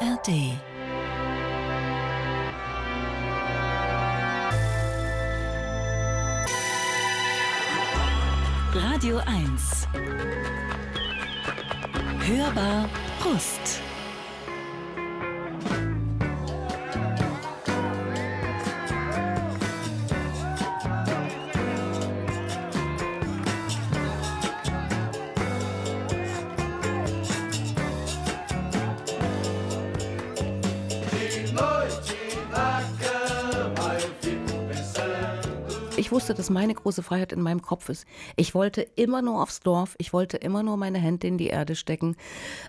ARD. Radio 1. Hörbar Brust. wusste, dass meine große Freiheit in meinem Kopf ist. Ich wollte immer nur aufs Dorf, ich wollte immer nur meine Hände in die Erde stecken,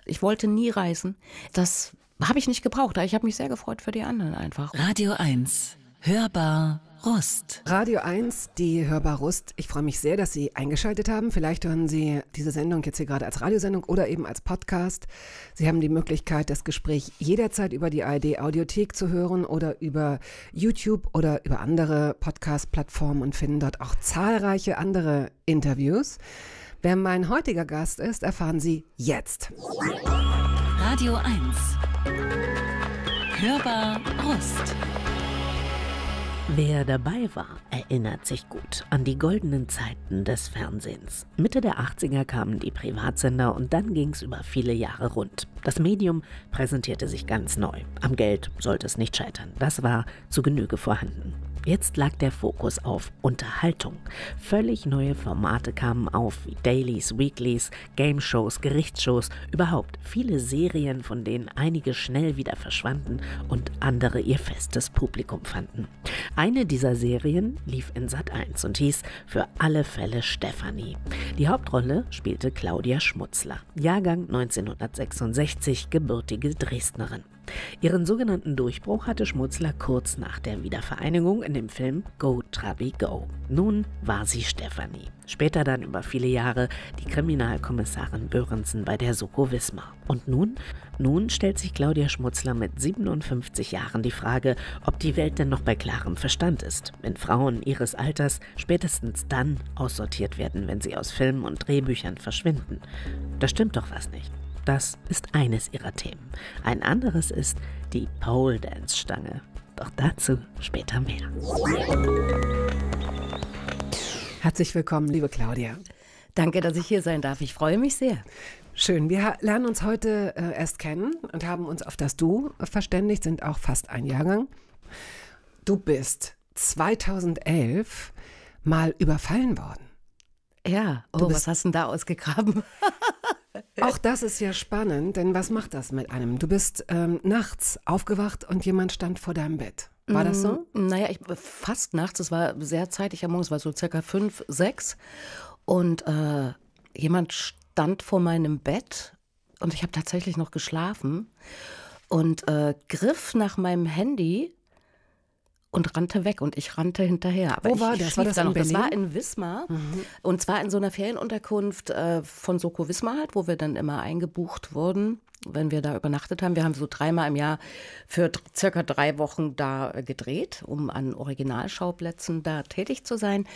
ich wollte nie reisen. Das habe ich nicht gebraucht, aber ich habe mich sehr gefreut für die anderen einfach. Radio 1, hörbar Rust. Radio 1, die Hörbar Rust. Ich freue mich sehr, dass Sie eingeschaltet haben. Vielleicht hören Sie diese Sendung jetzt hier gerade als Radiosendung oder eben als Podcast. Sie haben die Möglichkeit, das Gespräch jederzeit über die ARD Audiothek zu hören oder über YouTube oder über andere Podcast-Plattformen und finden dort auch zahlreiche andere Interviews. Wer mein heutiger Gast ist, erfahren Sie jetzt. Radio 1. Hörbar Rust. Wer dabei war, erinnert sich gut an die goldenen Zeiten des Fernsehens. Mitte der 80er kamen die Privatsender und dann ging es über viele Jahre rund. Das Medium präsentierte sich ganz neu. Am Geld sollte es nicht scheitern. Das war zu Genüge vorhanden. Jetzt lag der Fokus auf Unterhaltung. Völlig neue Formate kamen auf, wie Dailies, Weeklies, Game Shows, Gerichtsshows, überhaupt viele Serien, von denen einige schnell wieder verschwanden und andere ihr festes Publikum fanden. Eine dieser Serien lief in Sat 1 und hieß für alle Fälle Stefanie. Die Hauptrolle spielte Claudia Schmutzler, Jahrgang 1966, gebürtige Dresdnerin. Ihren sogenannten Durchbruch hatte Schmutzler kurz nach der Wiedervereinigung in dem Film Go Trabi Go. Nun war sie Stefanie. Später dann über viele Jahre die Kriminalkommissarin Böhrensen bei der Soko Wismar. Und nun? Nun stellt sich Claudia Schmutzler mit 57 Jahren die Frage, ob die Welt denn noch bei klarem Verstand ist. Wenn Frauen ihres Alters spätestens dann aussortiert werden, wenn sie aus Filmen und Drehbüchern verschwinden. Da stimmt doch was nicht. Das ist eines ihrer Themen. Ein anderes ist die Pole Dance Stange. Doch dazu später mehr. Herzlich willkommen, liebe Claudia. Danke, dass ich hier sein darf. Ich freue mich sehr. Schön. Wir lernen uns heute äh, erst kennen und haben uns auf das Du verständigt, sind auch fast ein Jahrgang. Du bist 2011 mal überfallen worden. Ja, oh, was hast du denn da ausgegraben? Auch das ist ja spannend, denn was macht das mit einem? Du bist ähm, nachts aufgewacht und jemand stand vor deinem Bett. War das so? Mm, naja, ich, fast nachts, es war sehr zeitig am Morgen, es war so circa fünf, sechs. Und äh, jemand stand vor meinem Bett und ich habe tatsächlich noch geschlafen und äh, griff nach meinem Handy und rannte weg und ich rannte hinterher. Aber Wo war das? War das, da noch. das war in Wismar mhm. und zwar in so einer Ferienunterkunft äh, von Soko Wismar halt, wo wir dann immer eingebucht wurden, wenn wir da übernachtet haben. Wir haben so dreimal im Jahr für circa drei Wochen da äh, gedreht, um an Originalschauplätzen da tätig zu sein.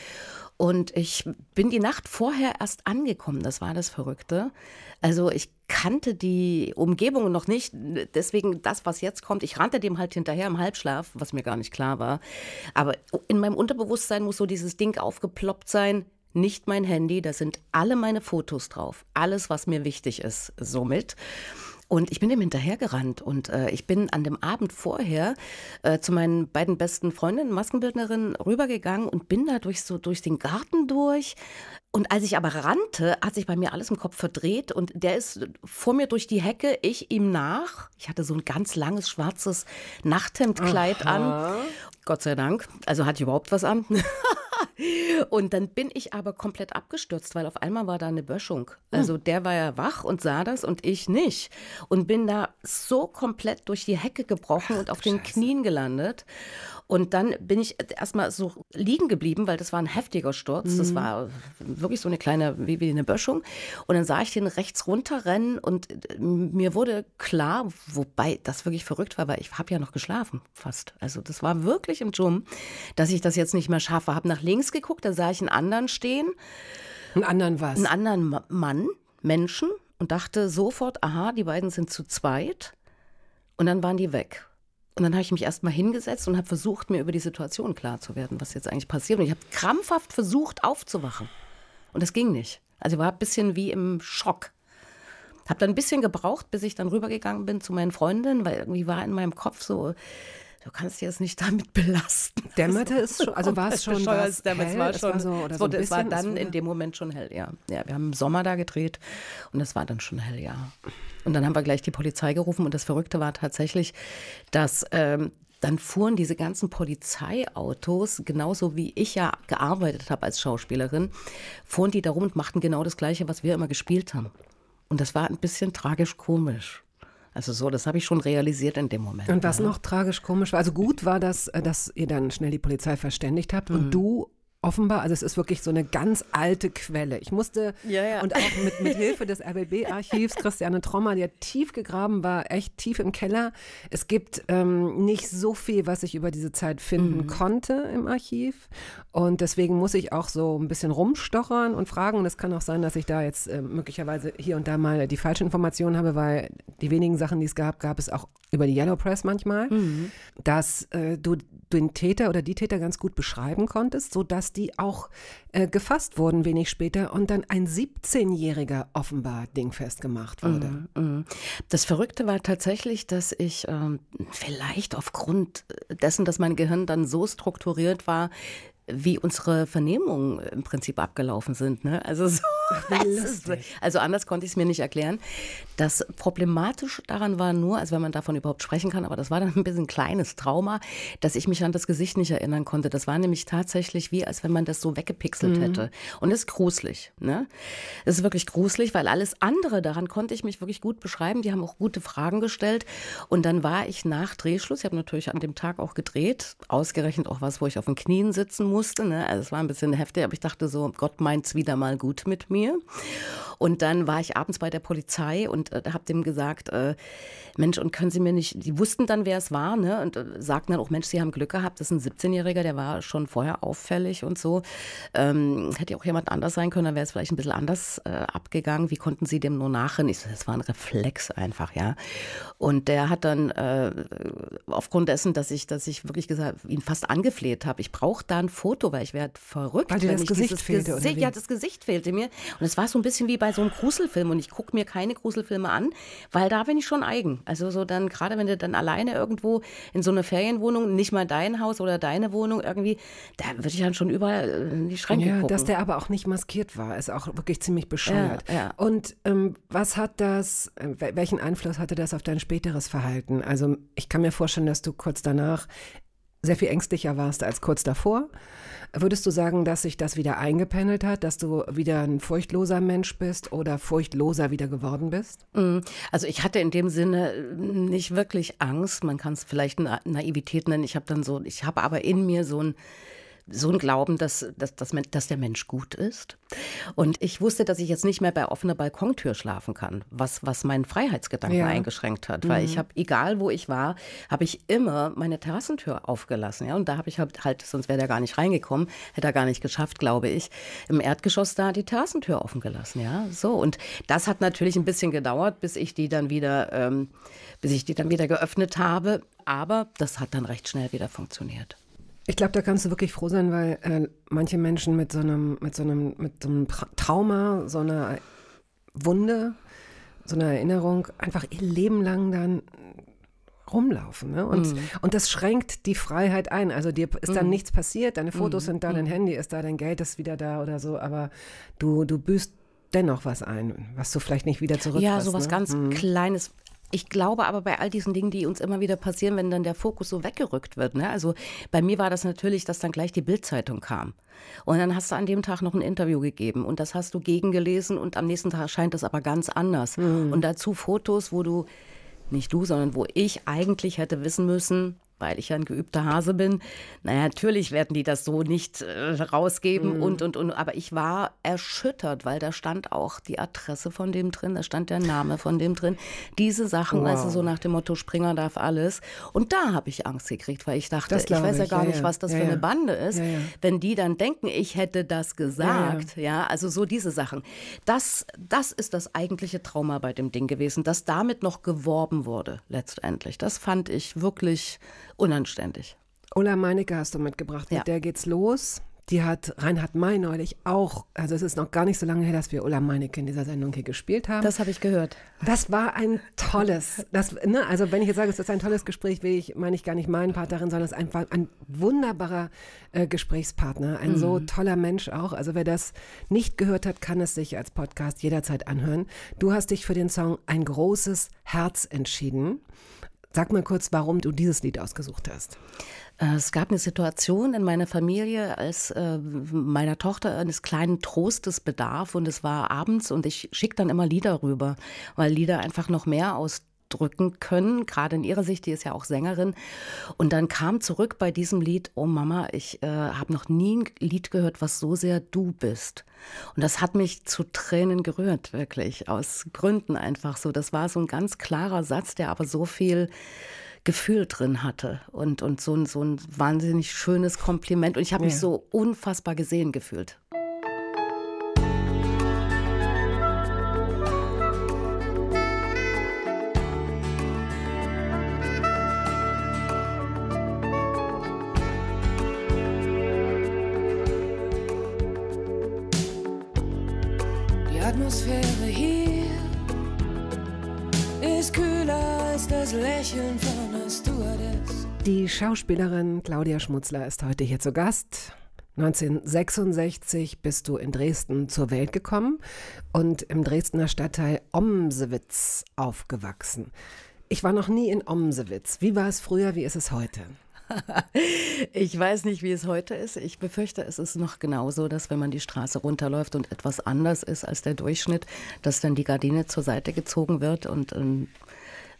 Und ich bin die Nacht vorher erst angekommen. Das war das Verrückte. Also ich kannte die Umgebung noch nicht. Deswegen das, was jetzt kommt, ich rannte dem halt hinterher im Halbschlaf, was mir gar nicht klar war. Aber in meinem Unterbewusstsein muss so dieses Ding aufgeploppt sein. Nicht mein Handy, da sind alle meine Fotos drauf. Alles, was mir wichtig ist, somit. Und ich bin dem hinterhergerannt und äh, ich bin an dem Abend vorher äh, zu meinen beiden besten Freundinnen, Maskenbildnerinnen, rübergegangen und bin da durch, so, durch den Garten durch. Und als ich aber rannte, hat sich bei mir alles im Kopf verdreht und der ist vor mir durch die Hecke, ich ihm nach. Ich hatte so ein ganz langes schwarzes Nachthemdkleid Aha. an. Gott sei Dank. Also hatte ich überhaupt was an. Und dann bin ich aber komplett abgestürzt, weil auf einmal war da eine Böschung. Hm. Also der war ja wach und sah das und ich nicht. Und bin da so komplett durch die Hecke gebrochen Ach, und auf den Scheiße. Knien gelandet. Und dann bin ich erstmal so liegen geblieben, weil das war ein heftiger Sturz. Mhm. Das war wirklich so eine kleine, wie, wie eine Böschung. Und dann sah ich den rechts runterrennen und äh, mir wurde klar, wobei das wirklich verrückt war, weil ich habe ja noch geschlafen fast. Also das war wirklich im Jum, dass ich das jetzt nicht mehr schaffe. Habe nach links geguckt, da sah ich einen anderen stehen. Einen anderen was? Einen anderen Mann, Menschen und dachte sofort, aha, die beiden sind zu zweit. Und dann waren die weg. Und dann habe ich mich erstmal hingesetzt und habe versucht, mir über die Situation klar zu werden, was jetzt eigentlich passiert. Und ich habe krampfhaft versucht, aufzuwachen. Und das ging nicht. Also ich war ein bisschen wie im Schock. Habe dann ein bisschen gebraucht, bis ich dann rübergegangen bin zu meinen Freundinnen, weil irgendwie war in meinem Kopf so du kannst dir das nicht damit belasten. Dämmerte es schon, also war es schon was hell? Es war, schon, es, war so, es, wurde, so es war dann es in dem Moment schon hell, ja. ja. Wir haben im Sommer da gedreht und es war dann schon hell, ja. Und dann haben wir gleich die Polizei gerufen und das Verrückte war tatsächlich, dass ähm, dann fuhren diese ganzen Polizeiautos, genauso wie ich ja gearbeitet habe als Schauspielerin, fuhren die da rum und machten genau das Gleiche, was wir immer gespielt haben. Und das war ein bisschen tragisch komisch. Also so, das habe ich schon realisiert in dem Moment. Und was ja. noch tragisch komisch war, also gut war das, äh, dass ihr dann schnell die Polizei verständigt habt mhm. und du offenbar, also es ist wirklich so eine ganz alte Quelle. Ich musste ja, ja. und auch mit, mit Hilfe des RBB-Archivs, Christiane Trommer, der tief gegraben war, echt tief im Keller. Es gibt ähm, nicht so viel, was ich über diese Zeit finden mhm. konnte im Archiv. Und deswegen muss ich auch so ein bisschen rumstochern und fragen. Und es kann auch sein, dass ich da jetzt äh, möglicherweise hier und da mal die falsche Information habe, weil die wenigen Sachen, die es gab, gab es auch über die Yellow Press manchmal, mhm. dass äh, du den Täter oder die Täter ganz gut beschreiben konntest, sodass die auch äh, gefasst wurden wenig später und dann ein 17-Jähriger offenbar dingfest gemacht wurde. Mhm, mhm. Das Verrückte war tatsächlich, dass ich ähm, vielleicht aufgrund dessen, dass mein Gehirn dann so strukturiert war, wie unsere Vernehmungen im Prinzip abgelaufen sind. Ne? Also so also anders konnte ich es mir nicht erklären. Das Problematische daran war nur, also wenn man davon überhaupt sprechen kann, aber das war dann ein bisschen ein kleines Trauma, dass ich mich an das Gesicht nicht erinnern konnte. Das war nämlich tatsächlich wie, als wenn man das so weggepixelt mhm. hätte. Und das ist gruselig. Ne? Das ist wirklich gruselig, weil alles andere daran konnte ich mich wirklich gut beschreiben. Die haben auch gute Fragen gestellt. Und dann war ich nach Drehschluss, ich habe natürlich an dem Tag auch gedreht, ausgerechnet auch was, wo ich auf den Knien sitzen musste. Ne? Also es war ein bisschen heftig, aber ich dachte so, Gott meint es wieder mal gut mit mir mir. Und dann war ich abends bei der Polizei und äh, habe dem gesagt, äh, Mensch, und können Sie mir nicht, die wussten dann, wer es war, ne? Und äh, sagten dann auch, Mensch, Sie haben Glück gehabt, das ist ein 17-Jähriger, der war schon vorher auffällig und so. Ähm, hätte ja auch jemand anders sein können, dann wäre es vielleicht ein bisschen anders äh, abgegangen. Wie konnten Sie dem nur nachrennen? Ich das war ein Reflex einfach, ja. Und der hat dann äh, aufgrund dessen, dass ich, dass ich wirklich gesagt, ihn fast angefleht habe, ich brauche da ein Foto, weil ich werde verrückt. Weil dir das Gesicht fehlte, Gesi oder Ja, das Gesicht fehlte mir. Und es war so ein bisschen wie bei so einem Gruselfilm und ich gucke mir keine Gruselfilme an, weil da bin ich schon eigen. Also so dann, gerade wenn du dann alleine irgendwo in so eine Ferienwohnung, nicht mal dein Haus oder deine Wohnung irgendwie, da würde ich dann schon überall äh, in die Schränke ja, gucken. dass der aber auch nicht maskiert war, ist auch wirklich ziemlich bescheuert. Ja, ja. Und ähm, was hat das, äh, welchen Einfluss hatte das auf dein späteres Verhalten? Also ich kann mir vorstellen, dass du kurz danach sehr viel ängstlicher warst als kurz davor. Würdest du sagen, dass sich das wieder eingependelt hat, dass du wieder ein furchtloser Mensch bist oder furchtloser wieder geworden bist? Mm, also ich hatte in dem Sinne mm, nicht wirklich Angst. Man kann es vielleicht Na Naivität nennen. Ich habe dann so, ich habe aber in mir so ein so ein Glauben, dass, dass, dass, dass der Mensch gut ist. Und ich wusste, dass ich jetzt nicht mehr bei offener Balkontür schlafen kann, was, was meinen Freiheitsgedanken ja. eingeschränkt hat. Weil mhm. ich habe, egal wo ich war, habe ich immer meine Terrassentür aufgelassen. Ja? Und da habe ich halt, halt sonst wäre der gar nicht reingekommen, hätte er gar nicht geschafft, glaube ich, im Erdgeschoss da die Terrassentür offen gelassen. Ja? So, und das hat natürlich ein bisschen gedauert, bis ich die dann wieder, ähm, bis ich die dann wieder geöffnet habe. Aber das hat dann recht schnell wieder funktioniert. Ich glaube, da kannst du wirklich froh sein, weil äh, manche Menschen mit so einem, mit so einem, mit so einem Trauma, so einer Wunde, so einer Erinnerung einfach ihr Leben lang dann rumlaufen. Ne? Und, mm. und das schränkt die Freiheit ein. Also dir ist dann mhm. nichts passiert, deine Fotos mm. sind da, dein mhm. Handy ist da, dein Geld ist wieder da oder so, aber du, du büßt dennoch was ein, was du vielleicht nicht wieder zurück Ja, hast, so was ne? ganz mhm. Kleines. Ich glaube aber bei all diesen Dingen, die uns immer wieder passieren, wenn dann der Fokus so weggerückt wird. Ne? Also bei mir war das natürlich, dass dann gleich die Bildzeitung kam. Und dann hast du an dem Tag noch ein Interview gegeben und das hast du gegengelesen und am nächsten Tag erscheint das aber ganz anders. Mhm. Und dazu Fotos, wo du, nicht du, sondern wo ich eigentlich hätte wissen müssen, weil ich ja ein geübter Hase bin. Naja, natürlich werden die das so nicht äh, rausgeben mhm. und, und, und. Aber ich war erschüttert, weil da stand auch die Adresse von dem drin, da stand der Name von dem drin. Diese Sachen, wow. also so nach dem Motto, Springer darf alles. Und da habe ich Angst gekriegt, weil ich dachte, ich weiß ja gar ja, nicht, was das ja, für eine Bande ist. Ja, Wenn die dann denken, ich hätte das gesagt. Ja, also so diese Sachen. Das, das ist das eigentliche Trauma bei dem Ding gewesen, dass damit noch geworben wurde, letztendlich. Das fand ich wirklich unanständig. Ulla Meinecke hast du mitgebracht. Mit der geht's los. Die hat Reinhard May neulich auch, also es ist noch gar nicht so lange her, dass wir Ulla Meinecke in dieser Sendung hier gespielt haben. Das habe ich gehört. Das war ein tolles, das, ne, also wenn ich jetzt sage, es ist ein tolles Gespräch, will ich, meine ich gar nicht meinen Partnerin, sondern es ist einfach ein wunderbarer äh, Gesprächspartner, ein mhm. so toller Mensch auch. Also wer das nicht gehört hat, kann es sich als Podcast jederzeit anhören. Du hast dich für den Song Ein großes Herz entschieden. Sag mal kurz, warum du dieses Lied ausgesucht hast. Äh, es gab eine Situation in meiner Familie, als äh, meiner Tochter eines kleinen Trostes bedarf und es war abends und ich schicke dann immer Lieder rüber, weil Lieder einfach noch mehr aus ausdrücken können, gerade in ihrer Sicht, die ist ja auch Sängerin. Und dann kam zurück bei diesem Lied, oh Mama, ich äh, habe noch nie ein Lied gehört, was so sehr du bist. Und das hat mich zu Tränen gerührt, wirklich, aus Gründen einfach so. Das war so ein ganz klarer Satz, der aber so viel Gefühl drin hatte und, und so, ein, so ein wahnsinnig schönes Kompliment. Und ich habe mich so unfassbar gesehen gefühlt. Die Schauspielerin Claudia Schmutzler ist heute hier zu Gast. 1966 bist du in Dresden zur Welt gekommen und im Dresdner Stadtteil Omsewitz aufgewachsen. Ich war noch nie in Omsewitz. Wie war es früher, wie ist es heute? Ich weiß nicht, wie es heute ist. Ich befürchte, es ist noch genauso, dass wenn man die Straße runterläuft und etwas anders ist als der Durchschnitt, dass dann die Gardine zur Seite gezogen wird und ein ähm,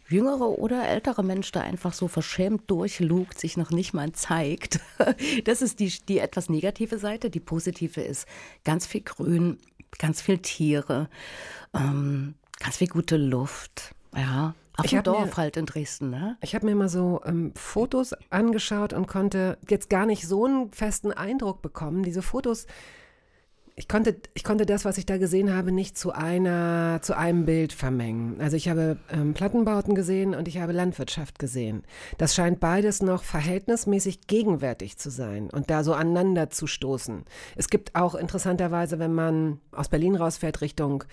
jüngere oder ältere Mensch da einfach so verschämt durchlugt, sich noch nicht mal zeigt. Das ist die, die etwas negative Seite. Die positive ist ganz viel Grün, ganz viel Tiere, ähm, ganz viel gute Luft. Ja, auf dem Dorf mir, halt in Dresden, ne? Ich habe mir mal so ähm, Fotos angeschaut und konnte jetzt gar nicht so einen festen Eindruck bekommen. Diese Fotos ich konnte, ich konnte das, was ich da gesehen habe, nicht zu einer, zu einem Bild vermengen. Also ich habe ähm, Plattenbauten gesehen und ich habe Landwirtschaft gesehen. Das scheint beides noch verhältnismäßig gegenwärtig zu sein und da so aneinander zu stoßen. Es gibt auch interessanterweise, wenn man aus Berlin rausfährt Richtung,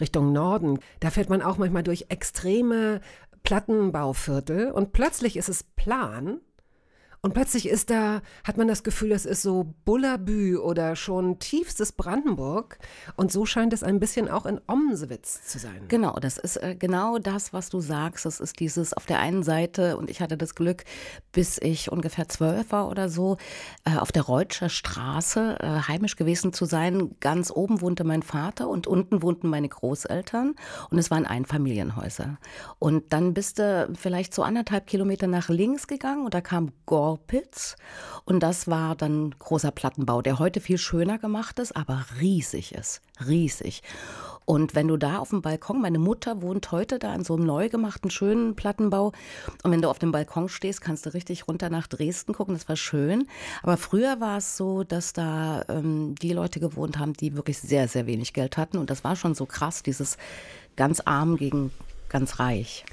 Richtung Norden, da fährt man auch manchmal durch extreme Plattenbauviertel und plötzlich ist es plan und plötzlich ist da, hat man das Gefühl, das ist so Bullabü oder schon tiefstes Brandenburg. Und so scheint es ein bisschen auch in Omswitz zu sein. Genau, das ist äh, genau das, was du sagst. Das ist dieses auf der einen Seite, und ich hatte das Glück, bis ich ungefähr zwölf war oder so, äh, auf der Reutscher Straße äh, heimisch gewesen zu sein. Ganz oben wohnte mein Vater und unten wohnten meine Großeltern. Und es waren Einfamilienhäuser. Und dann bist du vielleicht so anderthalb Kilometer nach links gegangen und da kam Gorn. Kaupitz. Und das war dann großer Plattenbau, der heute viel schöner gemacht ist, aber riesig ist. Riesig. Und wenn du da auf dem Balkon, meine Mutter wohnt heute da in so einem neu gemachten, schönen Plattenbau. Und wenn du auf dem Balkon stehst, kannst du richtig runter nach Dresden gucken. Das war schön. Aber früher war es so, dass da ähm, die Leute gewohnt haben, die wirklich sehr, sehr wenig Geld hatten. Und das war schon so krass, dieses ganz arm gegen ganz reich.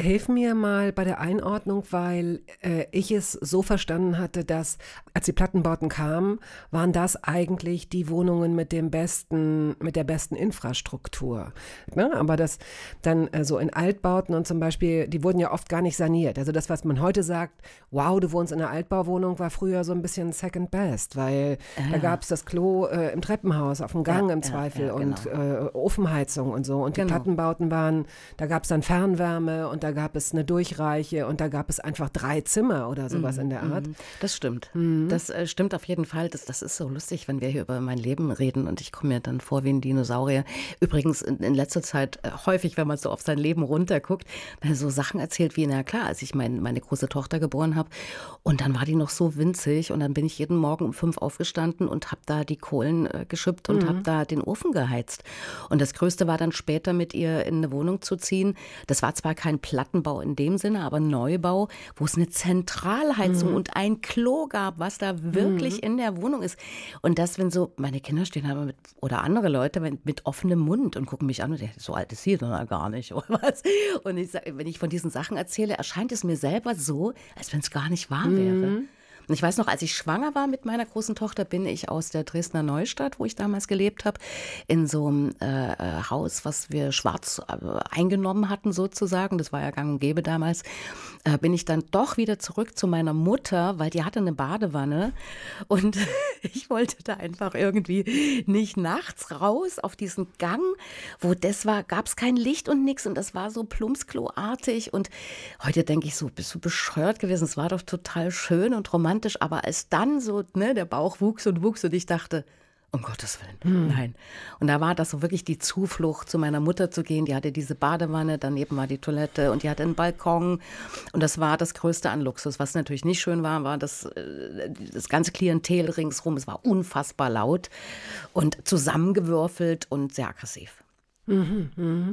Hilf mir mal bei der Einordnung, weil äh, ich es so verstanden hatte, dass als die Plattenbauten kamen, waren das eigentlich die Wohnungen mit dem besten, mit der besten Infrastruktur. Ne? Aber das dann äh, so in Altbauten und zum Beispiel, die wurden ja oft gar nicht saniert. Also das, was man heute sagt, wow, du wohnst in einer Altbauwohnung, war früher so ein bisschen second best, weil ja. da ah. gab es das Klo äh, im Treppenhaus, auf dem Gang ja, im Zweifel ja, genau. und äh, Ofenheizung und so. Und die genau. Plattenbauten waren, da gab es dann Fernwärme und da gab es eine Durchreiche und da gab es einfach drei Zimmer oder sowas mhm. in der Art. Mhm. Das stimmt. Mhm. Mhm. Das äh, stimmt auf jeden Fall. Das, das ist so lustig, wenn wir hier über mein Leben reden und ich komme mir dann vor wie ein Dinosaurier. Übrigens in, in letzter Zeit äh, häufig, wenn man so auf sein Leben runterguckt, so Sachen erzählt wie, na klar, als ich mein, meine große Tochter geboren habe und dann war die noch so winzig und dann bin ich jeden Morgen um fünf aufgestanden und habe da die Kohlen äh, geschippt und mhm. habe da den Ofen geheizt. Und das Größte war dann später mit ihr in eine Wohnung zu ziehen. Das war zwar kein Plattenbau in dem Sinne, aber Neubau, wo es eine Zentralheizung mhm. und ein Klo gab, was da wirklich mhm. in der Wohnung ist. Und das, wenn so meine Kinder stehen haben mit, oder andere Leute mit, mit, offenem Mund und gucken mich an und denken, so alt ist sie doch gar nicht oder was. Und ich sag, wenn ich von diesen Sachen erzähle, erscheint es mir selber so, als wenn es gar nicht wahr wäre. Mhm ich weiß noch, als ich schwanger war mit meiner großen Tochter, bin ich aus der Dresdner Neustadt, wo ich damals gelebt habe, in so einem äh, äh, Haus, was wir schwarz äh, eingenommen hatten sozusagen, das war ja gang und gäbe damals, äh, bin ich dann doch wieder zurück zu meiner Mutter, weil die hatte eine Badewanne und ich wollte da einfach irgendwie nicht nachts raus auf diesen Gang, wo das war, gab es kein Licht und nichts und das war so plumpskloartig und heute denke ich so, bist du bescheuert gewesen, es war doch total schön und romantisch romantisch, aber als dann so ne, der Bauch wuchs und wuchs und ich dachte, um Gottes Willen, hm. nein. Und da war das so wirklich die Zuflucht, zu meiner Mutter zu gehen. Die hatte diese Badewanne, daneben war die Toilette und die hatte einen Balkon. Und das war das Größte an Luxus. Was natürlich nicht schön war, war das, äh, das ganze Klientel ringsrum. Es war unfassbar laut und zusammengewürfelt und sehr aggressiv. Mhm, mh.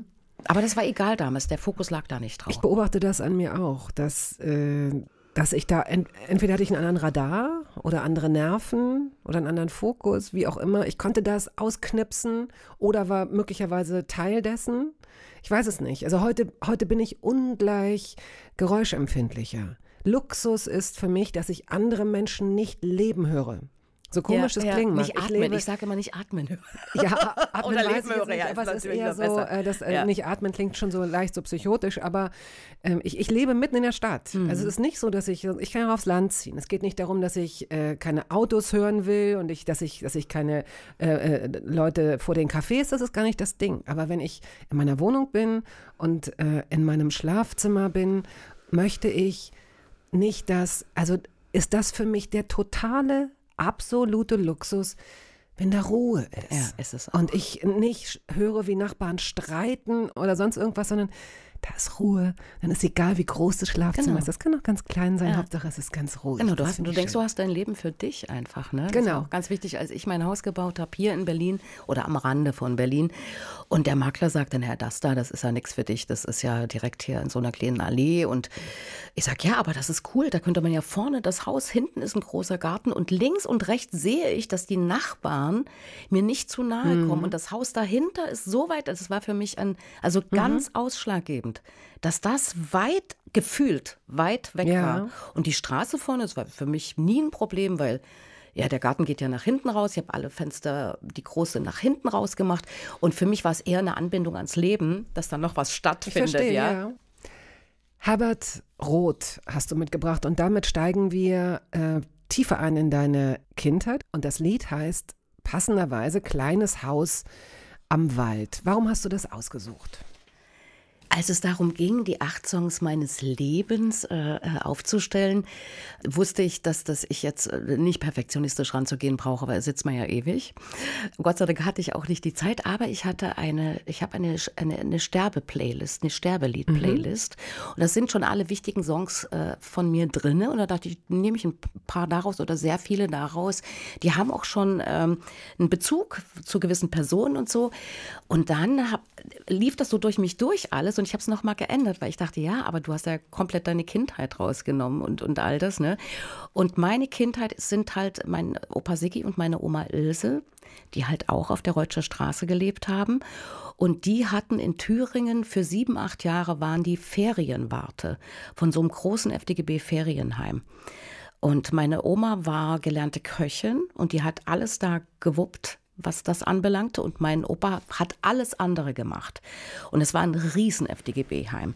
Aber das war egal damals, der Fokus lag da nicht drauf. Ich beobachte das an mir auch, dass äh, dass ich da, ent entweder hatte ich einen anderen Radar oder andere Nerven oder einen anderen Fokus, wie auch immer. Ich konnte das ausknipsen oder war möglicherweise Teil dessen. Ich weiß es nicht. Also heute, heute bin ich ungleich geräuschempfindlicher. Luxus ist für mich, dass ich andere Menschen nicht leben höre. So komisch ja, das ja. klingt. Nicht atmen. Ich, lebe, ich sage immer nicht atmen. Ja, atmen Oder weiß ich nicht, aber es ist eher so, besser. Äh, das äh, ja. nicht atmen klingt schon so leicht so psychotisch, aber ähm, ich, ich lebe mitten in der Stadt. Mhm. Also es ist nicht so, dass ich, ich kann ja aufs Land ziehen. Es geht nicht darum, dass ich äh, keine Autos hören will und ich, dass ich, dass ich keine äh, äh Leute vor den Cafés, das ist gar nicht das Ding. Aber wenn ich in meiner Wohnung bin und äh, in meinem Schlafzimmer bin, möchte ich nicht, dass, also ist das für mich der totale absolute Luxus, wenn da Ruhe ist. Ja, ist es auch. Und ich nicht höre, wie Nachbarn streiten oder sonst irgendwas, sondern da ist Ruhe, dann ist egal, wie groß das Schlafzimmer genau. ist. Das kann auch ganz klein sein, ja. Hauptsache es ist ganz ruhig. Genau, du, hast, du denkst, schön. du hast dein Leben für dich einfach. Ne? Das genau. ganz wichtig, als ich mein Haus gebaut habe, hier in Berlin oder am Rande von Berlin, und der Makler sagt dann, Herr, das da, das ist ja nichts für dich, das ist ja direkt hier in so einer kleinen Allee. Und ich sage, ja, aber das ist cool, da könnte man ja vorne das Haus, hinten ist ein großer Garten und links und rechts sehe ich, dass die Nachbarn mir nicht zu nahe mhm. kommen. Und das Haus dahinter ist so weit, das war für mich ein, also mhm. ganz mhm. ausschlaggebend. Deutschland, dass das weit gefühlt weit weg ja. war. Und die Straße vorne, das war für mich nie ein Problem, weil ja, der Garten geht ja nach hinten raus. Ich habe alle Fenster, die große, nach hinten raus gemacht. Und für mich war es eher eine Anbindung ans Leben, dass da noch was stattfindet. Ich verstehe, ja. ja. Herbert Roth hast du mitgebracht. Und damit steigen wir äh, tiefer ein in deine Kindheit. Und das Lied heißt passenderweise Kleines Haus am Wald. Warum hast du das ausgesucht? Als es darum ging, die acht Songs meines Lebens äh, äh aufzustellen, wusste ich, dass, dass ich jetzt äh, nicht perfektionistisch ranzugehen brauche, weil sitzt man ja ewig. Gott sei Dank hatte ich auch nicht die Zeit, aber ich hatte eine, ich habe eine, eine, eine Sterbe-Playlist, eine Sterbelied-Playlist. Mhm. Und da sind schon alle wichtigen Songs äh, von mir drin. Und da dachte ich, nehme ich ein paar daraus oder sehr viele daraus. Die haben auch schon ähm, einen Bezug zu gewissen Personen und so. Und dann hab, lief das so durch mich durch alles. Und und ich habe es nochmal geändert, weil ich dachte, ja, aber du hast ja komplett deine Kindheit rausgenommen und, und all das. Ne? Und meine Kindheit sind halt mein Opa Siggi und meine Oma Ilse, die halt auch auf der Reutscher Straße gelebt haben. Und die hatten in Thüringen für sieben, acht Jahre waren die Ferienwarte von so einem großen FDGB-Ferienheim. Und meine Oma war gelernte Köchin und die hat alles da gewuppt was das anbelangte. Und mein Opa hat alles andere gemacht. Und es war ein riesen FDGB-Heim.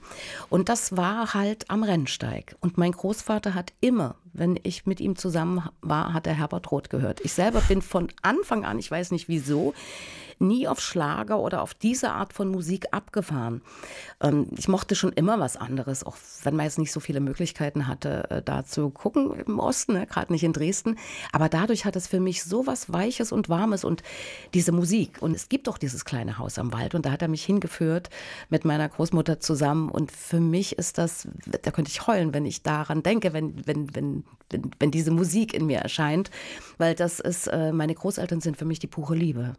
Und das war halt am Rennsteig. Und mein Großvater hat immer, wenn ich mit ihm zusammen war, hat er Herbert Roth gehört. Ich selber bin von Anfang an, ich weiß nicht wieso, nie auf Schlager oder auf diese Art von Musik abgefahren. Ähm, ich mochte schon immer was anderes, auch wenn man jetzt nicht so viele Möglichkeiten hatte, äh, da zu gucken im Osten, ne? gerade nicht in Dresden. Aber dadurch hat es für mich so was Weiches und Warmes und diese Musik. Und es gibt auch dieses kleine Haus am Wald und da hat er mich hingeführt mit meiner Großmutter zusammen. Und für mich ist das, da könnte ich heulen, wenn ich daran denke, wenn, wenn, wenn, wenn, diese Musik in mir erscheint, weil das ist, äh, meine Großeltern sind für mich die pure Liebe.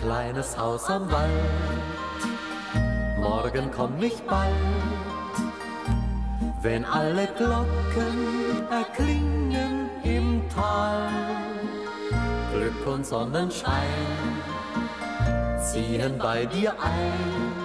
Kleines Haus am Wald, morgen komm ich bald, wenn alle Glocken erklingen im Tal. Glück und Sonnenschein ziehen bei dir ein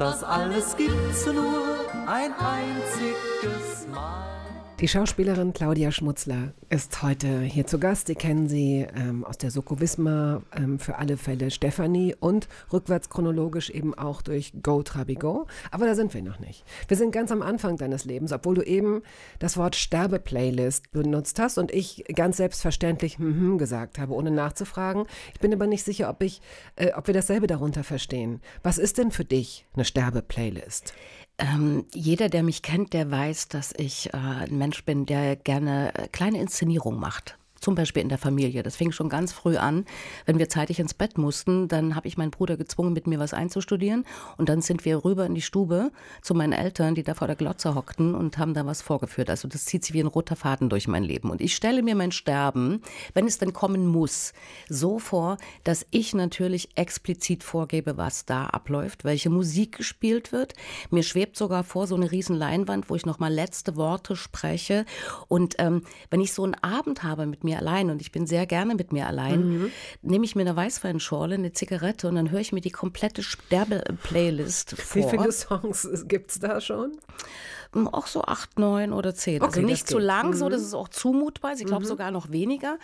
das alles gibt's nur ein einziges Mal. Die Schauspielerin Claudia Schmutzler ist heute hier zu Gast. Sie kennen sie ähm, aus der Soko Wismar ähm, für alle Fälle Stefanie und rückwärts chronologisch eben auch durch Go Trabigo. Aber da sind wir noch nicht. Wir sind ganz am Anfang deines Lebens, obwohl du eben das Wort Sterbeplaylist benutzt hast und ich ganz selbstverständlich hm -hm gesagt habe, ohne nachzufragen. Ich bin aber nicht sicher, ob, ich, äh, ob wir dasselbe darunter verstehen. Was ist denn für dich eine Sterbeplaylist? Ähm, jeder, der mich kennt, der weiß, dass ich äh, ein Mensch bin, der gerne äh, kleine Inszenierungen macht zum Beispiel in der Familie. Das fing schon ganz früh an. Wenn wir zeitig ins Bett mussten, dann habe ich meinen Bruder gezwungen, mit mir was einzustudieren. Und dann sind wir rüber in die Stube zu meinen Eltern, die da vor der Glotze hockten und haben da was vorgeführt. Also das zieht sich wie ein roter Faden durch mein Leben. Und ich stelle mir mein Sterben, wenn es denn kommen muss, so vor, dass ich natürlich explizit vorgebe, was da abläuft, welche Musik gespielt wird. Mir schwebt sogar vor so eine riesen Leinwand, wo ich nochmal letzte Worte spreche. Und ähm, wenn ich so einen Abend habe mit mir, mir allein und ich bin sehr gerne mit mir allein, mhm. nehme ich mir eine Weißweinschorle, eine Zigarette und dann höre ich mir die komplette Sterbe-Playlist vor. Wie viele Songs gibt es da schon? Hm, auch so acht, neun oder zehn. Also okay, also nicht zu lang, mhm. so das ist auch zumutbar. Ich glaube mhm. sogar noch weniger.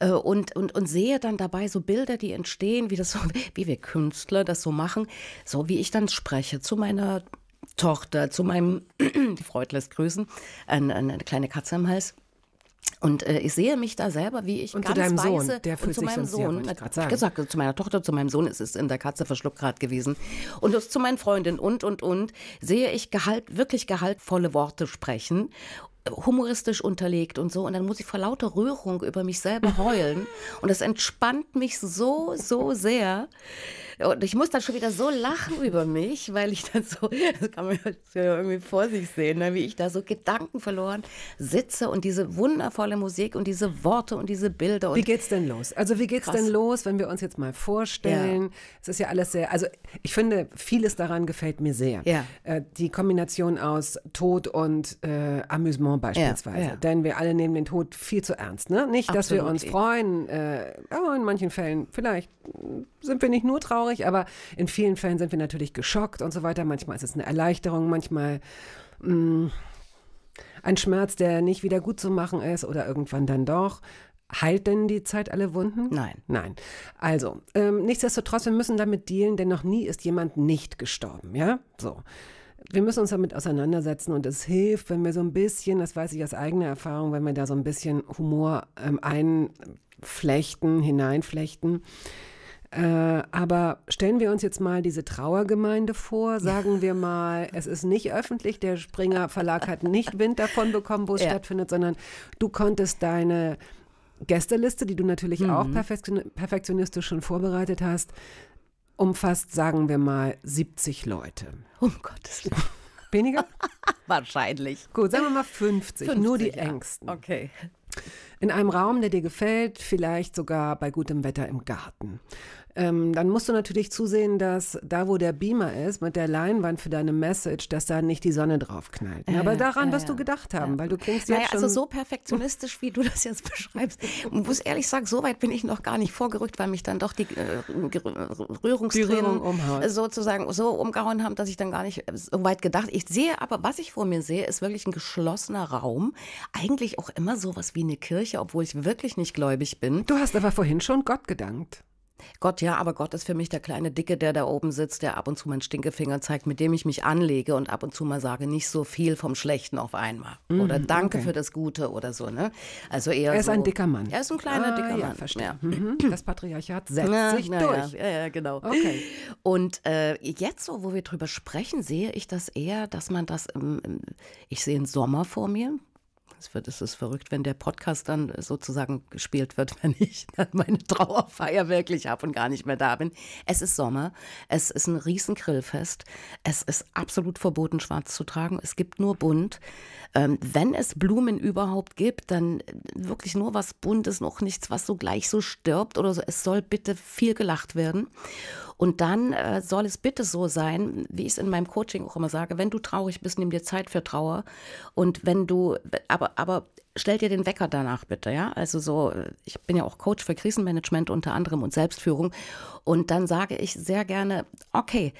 Äh, und, und, und sehe dann dabei so Bilder, die entstehen, wie das so, wie wir Künstler das so machen, so wie ich dann spreche zu meiner Tochter, zu meinem, die Freud lässt grüßen, eine, eine kleine Katze im Hals. Und äh, ich sehe mich da selber, wie ich und ganz zu deinem weise, Sohn, der fühlt zu sich meinem Sohn, ja, ich gesagt, zu meiner Tochter, zu meinem Sohn, es ist in der Katze verschluckt gerade gewesen und das, zu meinen Freundinnen und und und sehe ich gehalt, wirklich gehaltvolle Worte sprechen humoristisch unterlegt und so. Und dann muss ich vor lauter Rührung über mich selber heulen. Und das entspannt mich so, so sehr. Und ich muss dann schon wieder so lachen über mich, weil ich dann so, das kann man ja irgendwie vor sich sehen, ne, wie ich da so Gedanken verloren sitze und diese wundervolle Musik und diese Worte und diese Bilder. Und wie geht's denn los? Also wie geht's krass. denn los, wenn wir uns jetzt mal vorstellen? Ja. Es ist ja alles sehr, also ich finde, vieles daran gefällt mir sehr. Ja. Äh, die Kombination aus Tod und äh, Amüsement beispielsweise. Ja. Denn wir alle nehmen den Tod viel zu ernst. Ne? Nicht, Absolut. dass wir uns freuen. Äh, aber in manchen Fällen vielleicht sind wir nicht nur traurig traurig, aber in vielen Fällen sind wir natürlich geschockt und so weiter. Manchmal ist es eine Erleichterung, manchmal mh, mm, ein Schmerz, der nicht wieder gut zu machen ist oder irgendwann dann doch. Heilt denn die Zeit alle Wunden? Nein. Nein. Also, ähm, nichtsdestotrotz, wir müssen damit dealen, denn noch nie ist jemand nicht gestorben, ja? So. Wir müssen uns damit auseinandersetzen und es hilft, wenn wir so ein bisschen, das weiß ich aus eigener Erfahrung, wenn wir da so ein bisschen Humor ähm, einflechten, hineinflechten. Äh, aber stellen wir uns jetzt mal diese Trauergemeinde vor. Sagen wir mal, es ist nicht öffentlich, der Springer Verlag hat nicht Wind davon bekommen, wo es ja. stattfindet, sondern du konntest deine Gästeliste, die du natürlich mhm. auch perfektionistisch schon vorbereitet hast, umfasst, sagen wir mal, 70 Leute. Um Gottes Willen. Weniger? Wahrscheinlich. Gut, sagen wir mal 50, 50 nur die ja. Ängsten. Okay. In einem Raum, der dir gefällt, vielleicht sogar bei gutem Wetter im Garten. Ähm, dann musst du natürlich zusehen, dass da, wo der Beamer ist, mit der Leinwand für deine Message, dass da nicht die Sonne drauf knallt. Äh, Aber daran äh, wirst du gedacht haben, äh. weil du klingst ja naja, also schon... also so perfektionistisch, wie du das jetzt beschreibst. Und muss ehrlich sagen, so weit bin ich noch gar nicht vorgerückt, weil mich dann doch die äh, Rührungstränen die sozusagen so umgehauen haben, dass ich dann gar nicht äh, so weit gedacht. Ich sehe aber, was ich vor mir sehe, ist wirklich ein geschlossener Raum. Eigentlich auch immer sowas wie eine Kirche, obwohl ich wirklich nicht gläubig bin. Du hast aber vorhin schon Gott gedankt. Gott, ja, aber Gott ist für mich der kleine Dicke, der da oben sitzt, der ab und zu meinen Stinkefinger zeigt, mit dem ich mich anlege und ab und zu mal sage, nicht so viel vom Schlechten auf einmal. Mm, oder danke okay. für das Gute oder so, ne? Also eher. Er ist so, ein dicker Mann. Er ist ein kleiner ah, dicker Mann. ja, Mann. Verstehe. Ja. Mhm. Das Patriarchat setzt na, sich na, durch. Ja. ja, genau. Okay. Und äh, jetzt so, wo wir drüber sprechen, sehe ich das eher, dass man das, ähm, ich sehe einen Sommer vor mir, es wird, es ist verrückt, wenn der Podcast dann äh, sozusagen gespielt wird, wenn ich dann meine Trauerfeier wirklich habe und gar nicht mehr da bin. Es ist Sommer, es ist ein riesen Grillfest, es ist absolut verboten, schwarz zu tragen, es gibt nur bunt. Ähm, wenn es Blumen überhaupt gibt, dann äh, wirklich nur was Buntes, noch nichts, was so gleich so stirbt oder so. Es soll bitte viel gelacht werden. Und dann äh, soll es bitte so sein, wie ich es in meinem Coaching auch immer sage, wenn du traurig bist, nimm dir Zeit für Trauer. Und wenn du, aber, aber stell dir den Wecker danach bitte, ja? Also so, äh, ich bin ja auch Coach für Krisenmanagement unter anderem und Selbstführung. Und dann sage ich sehr gerne, okay,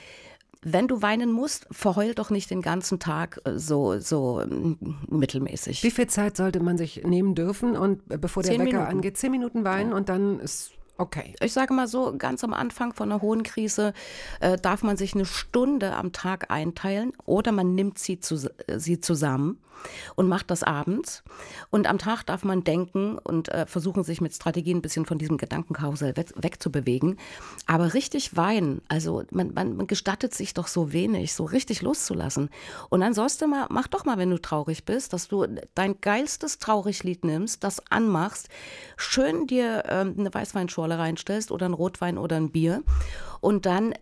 wenn du weinen musst, verheul doch nicht den ganzen Tag äh, so, so mm, mittelmäßig. Wie viel Zeit sollte man sich nehmen dürfen und äh, bevor der Wecker Minuten. angeht? Zehn Minuten weinen ja. und dann ist Okay. Ich sage mal so, ganz am Anfang von einer hohen Krise äh, darf man sich eine Stunde am Tag einteilen oder man nimmt sie, zu, äh, sie zusammen und macht das abends. Und am Tag darf man denken und äh, versuchen, sich mit Strategien ein bisschen von diesem Gedankenkarussell weg, wegzubewegen. Aber richtig weinen, also man, man, man gestattet sich doch so wenig, so richtig loszulassen. Und dann sollst du mal, mach doch mal, wenn du traurig bist, dass du dein geilstes Trauriglied nimmst, das anmachst, schön dir ähm, eine Weißweinschorle Schorle reinstellst oder ein Rotwein oder ein Bier. Und dann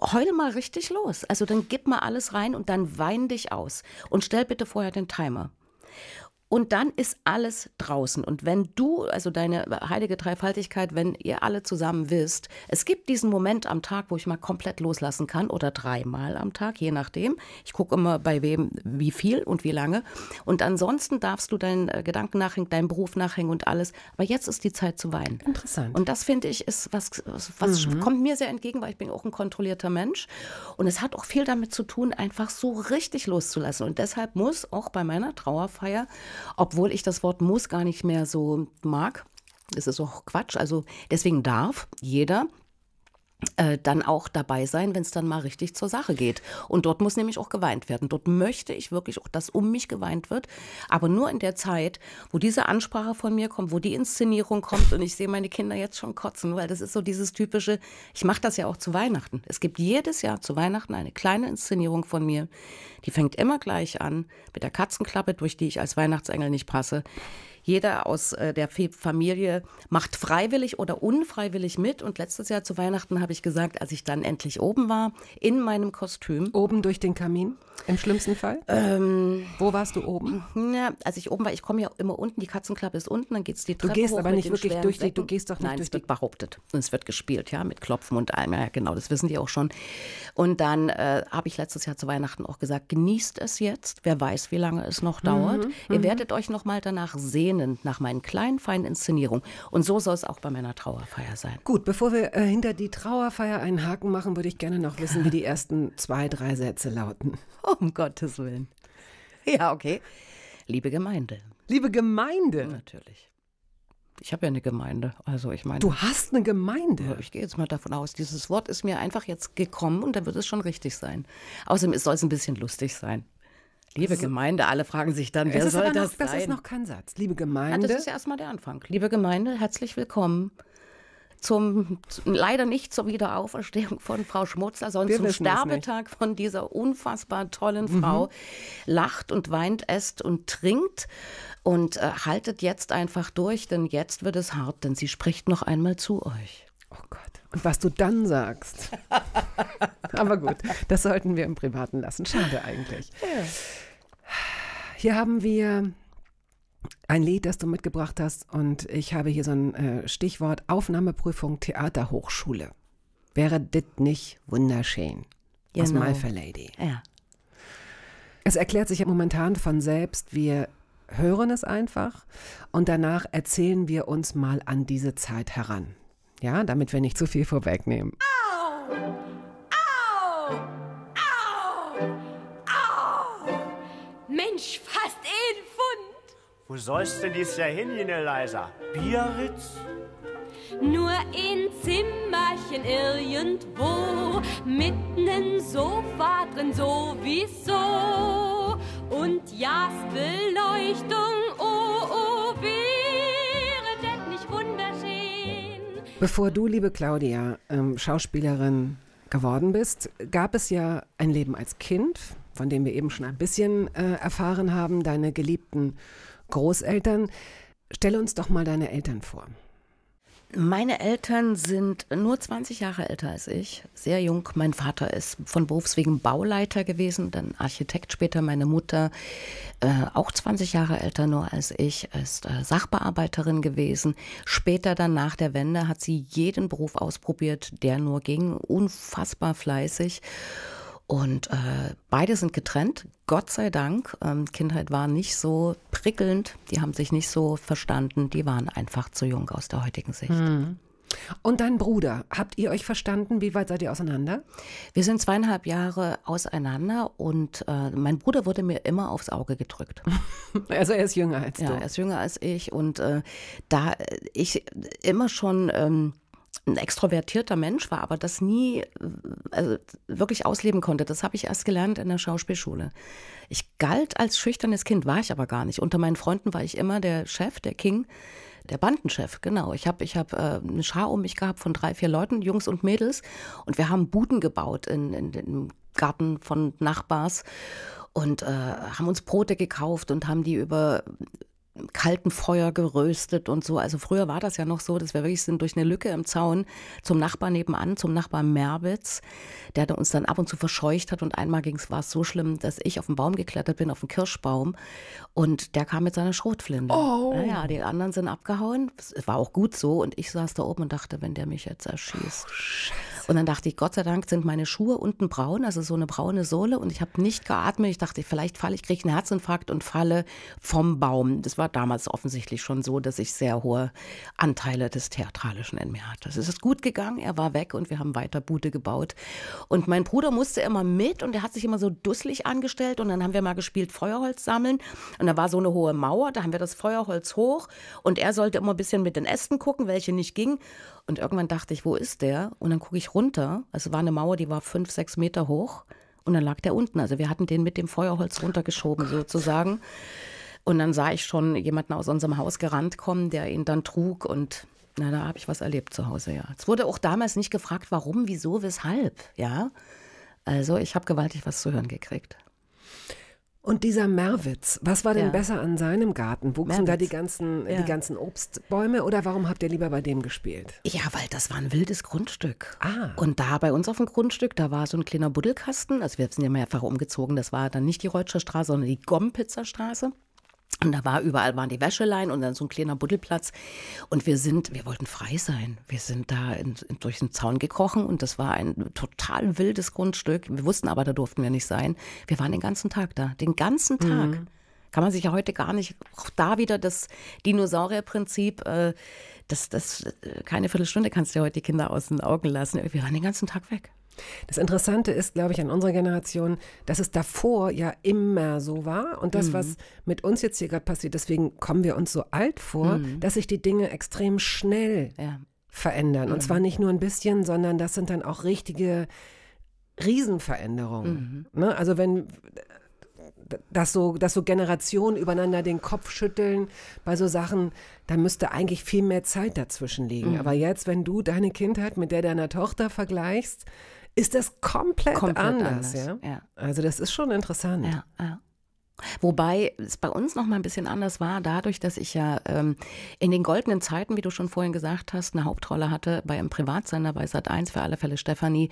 heule mal richtig los. Also dann gib mal alles rein und dann wein dich aus. Und stell bitte vorher den Timer. Und dann ist alles draußen. Und wenn du, also deine heilige Dreifaltigkeit, wenn ihr alle zusammen wisst, es gibt diesen Moment am Tag, wo ich mal komplett loslassen kann oder dreimal am Tag, je nachdem. Ich gucke immer bei wem, wie viel und wie lange. Und ansonsten darfst du deinen äh, Gedanken nachhängen, deinen Beruf nachhängen und alles. Aber jetzt ist die Zeit zu weinen. Interessant. Und das finde ich ist was, was mhm. kommt mir sehr entgegen, weil ich bin auch ein kontrollierter Mensch. Und es hat auch viel damit zu tun, einfach so richtig loszulassen. Und deshalb muss auch bei meiner Trauerfeier obwohl ich das Wort muss gar nicht mehr so mag. Es ist auch Quatsch. Also deswegen darf jeder äh, dann auch dabei sein, wenn es dann mal richtig zur Sache geht. Und dort muss nämlich auch geweint werden. Dort möchte ich wirklich auch, dass um mich geweint wird. Aber nur in der Zeit, wo diese Ansprache von mir kommt, wo die Inszenierung kommt und ich sehe meine Kinder jetzt schon kotzen, weil das ist so dieses typische, ich mache das ja auch zu Weihnachten. Es gibt jedes Jahr zu Weihnachten eine kleine Inszenierung von mir, die fängt immer gleich an mit der Katzenklappe, durch die ich als Weihnachtsengel nicht passe. Jeder aus äh, der Familie macht freiwillig oder unfreiwillig mit. Und letztes Jahr zu Weihnachten habe ich gesagt, als ich dann endlich oben war, in meinem Kostüm. Oben durch den Kamin? Im schlimmsten Fall? Ähm, Wo warst du oben? Na, als ich oben war, ich komme ja immer unten, die Katzenklappe ist unten, dann geht es die Treppe Du gehst hoch aber nicht wirklich durch die, du gehst doch nicht Nein, durch es wird behauptet. Und es wird gespielt, ja, mit Klopfen und allem. Ja, genau, das wissen die auch schon. Und dann äh, habe ich letztes Jahr zu Weihnachten auch gesagt, genießt es jetzt. Wer weiß, wie lange es noch dauert. Mhm, Ihr mhm. werdet euch nochmal danach sehen sehnend nach meinen kleinen, feinen Inszenierungen. Und so soll es auch bei meiner Trauerfeier sein. Gut, bevor wir äh, hinter die Trauerfeier einen Haken machen, würde ich gerne noch wissen, wie die ersten zwei, drei Sätze lauten. Um Gottes Willen. Ja, okay. Liebe Gemeinde. Liebe Gemeinde? Natürlich. Ich habe ja eine Gemeinde, also ich meine. Du hast eine Gemeinde. Ich gehe jetzt mal davon aus, dieses Wort ist mir einfach jetzt gekommen und dann wird es schon richtig sein. Außerdem soll es ein bisschen lustig sein. Liebe also, Gemeinde, alle fragen sich dann, wer das soll noch, das sein? Das ist noch kein Satz. Liebe Gemeinde. Ja, das ist ja erstmal der Anfang. Liebe Gemeinde, herzlich willkommen zum, leider nicht zur Wiederauferstehung von Frau Schmutzler, sondern Wir zum Sterbetag von dieser unfassbar tollen mhm. Frau. Mhm. Lacht und weint, esst und trinkt und äh, haltet jetzt einfach durch, denn jetzt wird es hart, denn sie spricht noch einmal zu euch. Oh Gott und was du dann sagst. Aber gut, das sollten wir im Privaten lassen. Schade eigentlich. Hier haben wir ein Lied, das du mitgebracht hast und ich habe hier so ein äh, Stichwort Aufnahmeprüfung Theaterhochschule. Wäre dit nicht wunderschön? Genau. Aus My Fair Lady. Ja. Es erklärt sich ja momentan von selbst. Wir hören es einfach und danach erzählen wir uns mal an diese Zeit heran. Ja, damit wir nicht zu viel vorwegnehmen. Au! Au! Au! Au! Mensch, fast eh ein Pfund. Wo sollst denn dies Jahr hin, Jene Leiser? Biarritz? Nur ein Zimmerchen irgendwo, mitten Sofa drin sowieso und Beleuchtung. und Bevor du, liebe Claudia, ähm, Schauspielerin geworden bist, gab es ja ein Leben als Kind, von dem wir eben schon ein bisschen äh, erfahren haben, deine geliebten Großeltern. Stelle uns doch mal deine Eltern vor. Meine Eltern sind nur 20 Jahre älter als ich, sehr jung. Mein Vater ist von Berufs wegen Bauleiter gewesen, dann Architekt später. Meine Mutter, äh, auch 20 Jahre älter nur als ich, ist äh, Sachbearbeiterin gewesen. Später dann nach der Wende hat sie jeden Beruf ausprobiert, der nur ging, unfassbar fleißig. Und äh, beide sind getrennt, Gott sei Dank. Ähm, Kindheit war nicht so prickelnd, die haben sich nicht so verstanden, die waren einfach zu jung aus der heutigen Sicht. Mhm. Und dein Bruder, habt ihr euch verstanden? Wie weit seid ihr auseinander? Wir sind zweieinhalb Jahre auseinander und äh, mein Bruder wurde mir immer aufs Auge gedrückt. Also er ist jünger als ja, du. Ja, er ist jünger als ich und äh, da äh, ich immer schon ähm, ein extrovertierter Mensch war, aber das nie also wirklich ausleben konnte. Das habe ich erst gelernt in der Schauspielschule. Ich galt als schüchternes Kind, war ich aber gar nicht. Unter meinen Freunden war ich immer der Chef, der King, der Bandenchef, genau. Ich habe ich hab, äh, eine Schar um mich gehabt von drei, vier Leuten, Jungs und Mädels. Und wir haben Buden gebaut in, in, im Garten von Nachbars und äh, haben uns Brote gekauft und haben die über kalten Feuer geröstet und so. Also früher war das ja noch so, dass wir wirklich sind durch eine Lücke im Zaun zum Nachbar nebenan, zum Nachbar Merbitz, der uns dann ab und zu verscheucht hat und einmal ging's, war es so schlimm, dass ich auf den Baum geklettert bin, auf den Kirschbaum und der kam mit seiner Schrotflinte. Oh. Naja, die anderen sind abgehauen, es war auch gut so und ich saß da oben und dachte, wenn der mich jetzt erschießt. Oh, und dann dachte ich, Gott sei Dank sind meine Schuhe unten braun, also so eine braune Sohle. Und ich habe nicht geatmet. Ich dachte, vielleicht falle ich, kriege einen Herzinfarkt und falle vom Baum. Das war damals offensichtlich schon so, dass ich sehr hohe Anteile des Theatralischen in mir hatte. Es ist gut gegangen, er war weg und wir haben weiter Bude gebaut. Und mein Bruder musste immer mit und er hat sich immer so dusselig angestellt. Und dann haben wir mal gespielt, Feuerholz sammeln. Und da war so eine hohe Mauer, da haben wir das Feuerholz hoch. Und er sollte immer ein bisschen mit den Ästen gucken, welche nicht ging. Und irgendwann dachte ich, wo ist der? Und dann gucke ich runter. Also es war eine Mauer, die war fünf, sechs Meter hoch. Und dann lag der unten. Also wir hatten den mit dem Feuerholz runtergeschoben, oh sozusagen. Und dann sah ich schon jemanden aus unserem Haus gerannt kommen, der ihn dann trug. Und na, da habe ich was erlebt zu Hause, ja. Es wurde auch damals nicht gefragt, warum, wieso, weshalb, ja. Also ich habe gewaltig was zu hören gekriegt. Und dieser Merwitz, was war denn ja. besser an seinem Garten? Wuchsen Merwitz. da die ganzen, ja. die ganzen Obstbäume oder warum habt ihr lieber bei dem gespielt? Ja, weil das war ein wildes Grundstück. Ah. Und da bei uns auf dem Grundstück, da war so ein kleiner Buddelkasten. Also wir sind ja mehrfach umgezogen. Das war dann nicht die Reutscher Straße, sondern die Gompitzer Straße. Und da war überall waren die Wäscheleien und dann so ein kleiner Buddelplatz. Und wir sind, wir wollten frei sein. Wir sind da in, in, durch den Zaun gekrochen und das war ein total wildes Grundstück. Wir wussten aber, da durften wir nicht sein. Wir waren den ganzen Tag da. Den ganzen mhm. Tag. Mhm. Kann man sich ja heute gar nicht, auch da wieder das Dinosaurierprinzip, äh, das, das, äh, keine Viertelstunde kannst du ja heute die Kinder aus den Augen lassen. Wir waren den ganzen Tag weg. Das Interessante ist, glaube ich, an unserer Generation, dass es davor ja immer so war und das, mhm. was mit uns jetzt hier gerade passiert, deswegen kommen wir uns so alt vor, mhm. dass sich die Dinge extrem schnell ja. verändern. Mhm. Und zwar nicht nur ein bisschen, sondern das sind dann auch richtige Riesenveränderungen. Mhm. Ne? Also wenn dass so, dass so Generationen übereinander den Kopf schütteln bei so Sachen, da müsste eigentlich viel mehr Zeit dazwischen liegen. Mhm. Aber jetzt, wenn du deine Kindheit mit der deiner Tochter vergleichst, ist das komplett, komplett anders. anders ja? ja? Also das ist schon interessant. Ja, ja. Wobei es bei uns noch mal ein bisschen anders war, dadurch, dass ich ja ähm, in den goldenen Zeiten, wie du schon vorhin gesagt hast, eine Hauptrolle hatte bei einem Privatsender bei Sat1 für alle Fälle Stefanie,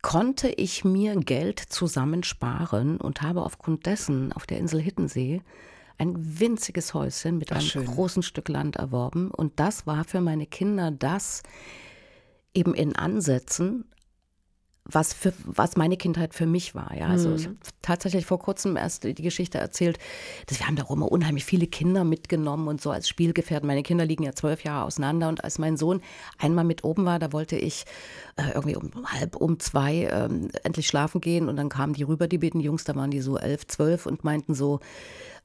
konnte ich mir Geld zusammensparen und habe aufgrund dessen auf der Insel Hittensee ein winziges Häuschen mit Ach, einem schön. großen Stück Land erworben und das war für meine Kinder das eben in Ansätzen was, für, was meine Kindheit für mich war. Ja? Also mhm. ich habe tatsächlich vor kurzem erst die Geschichte erzählt, dass wir haben da immer unheimlich viele Kinder mitgenommen und so als Spielgefährten. Meine Kinder liegen ja zwölf Jahre auseinander und als mein Sohn einmal mit oben war, da wollte ich äh, irgendwie um halb um zwei ähm, endlich schlafen gehen und dann kamen die rüber, die beiden Jungs, da waren die so elf, zwölf und meinten so,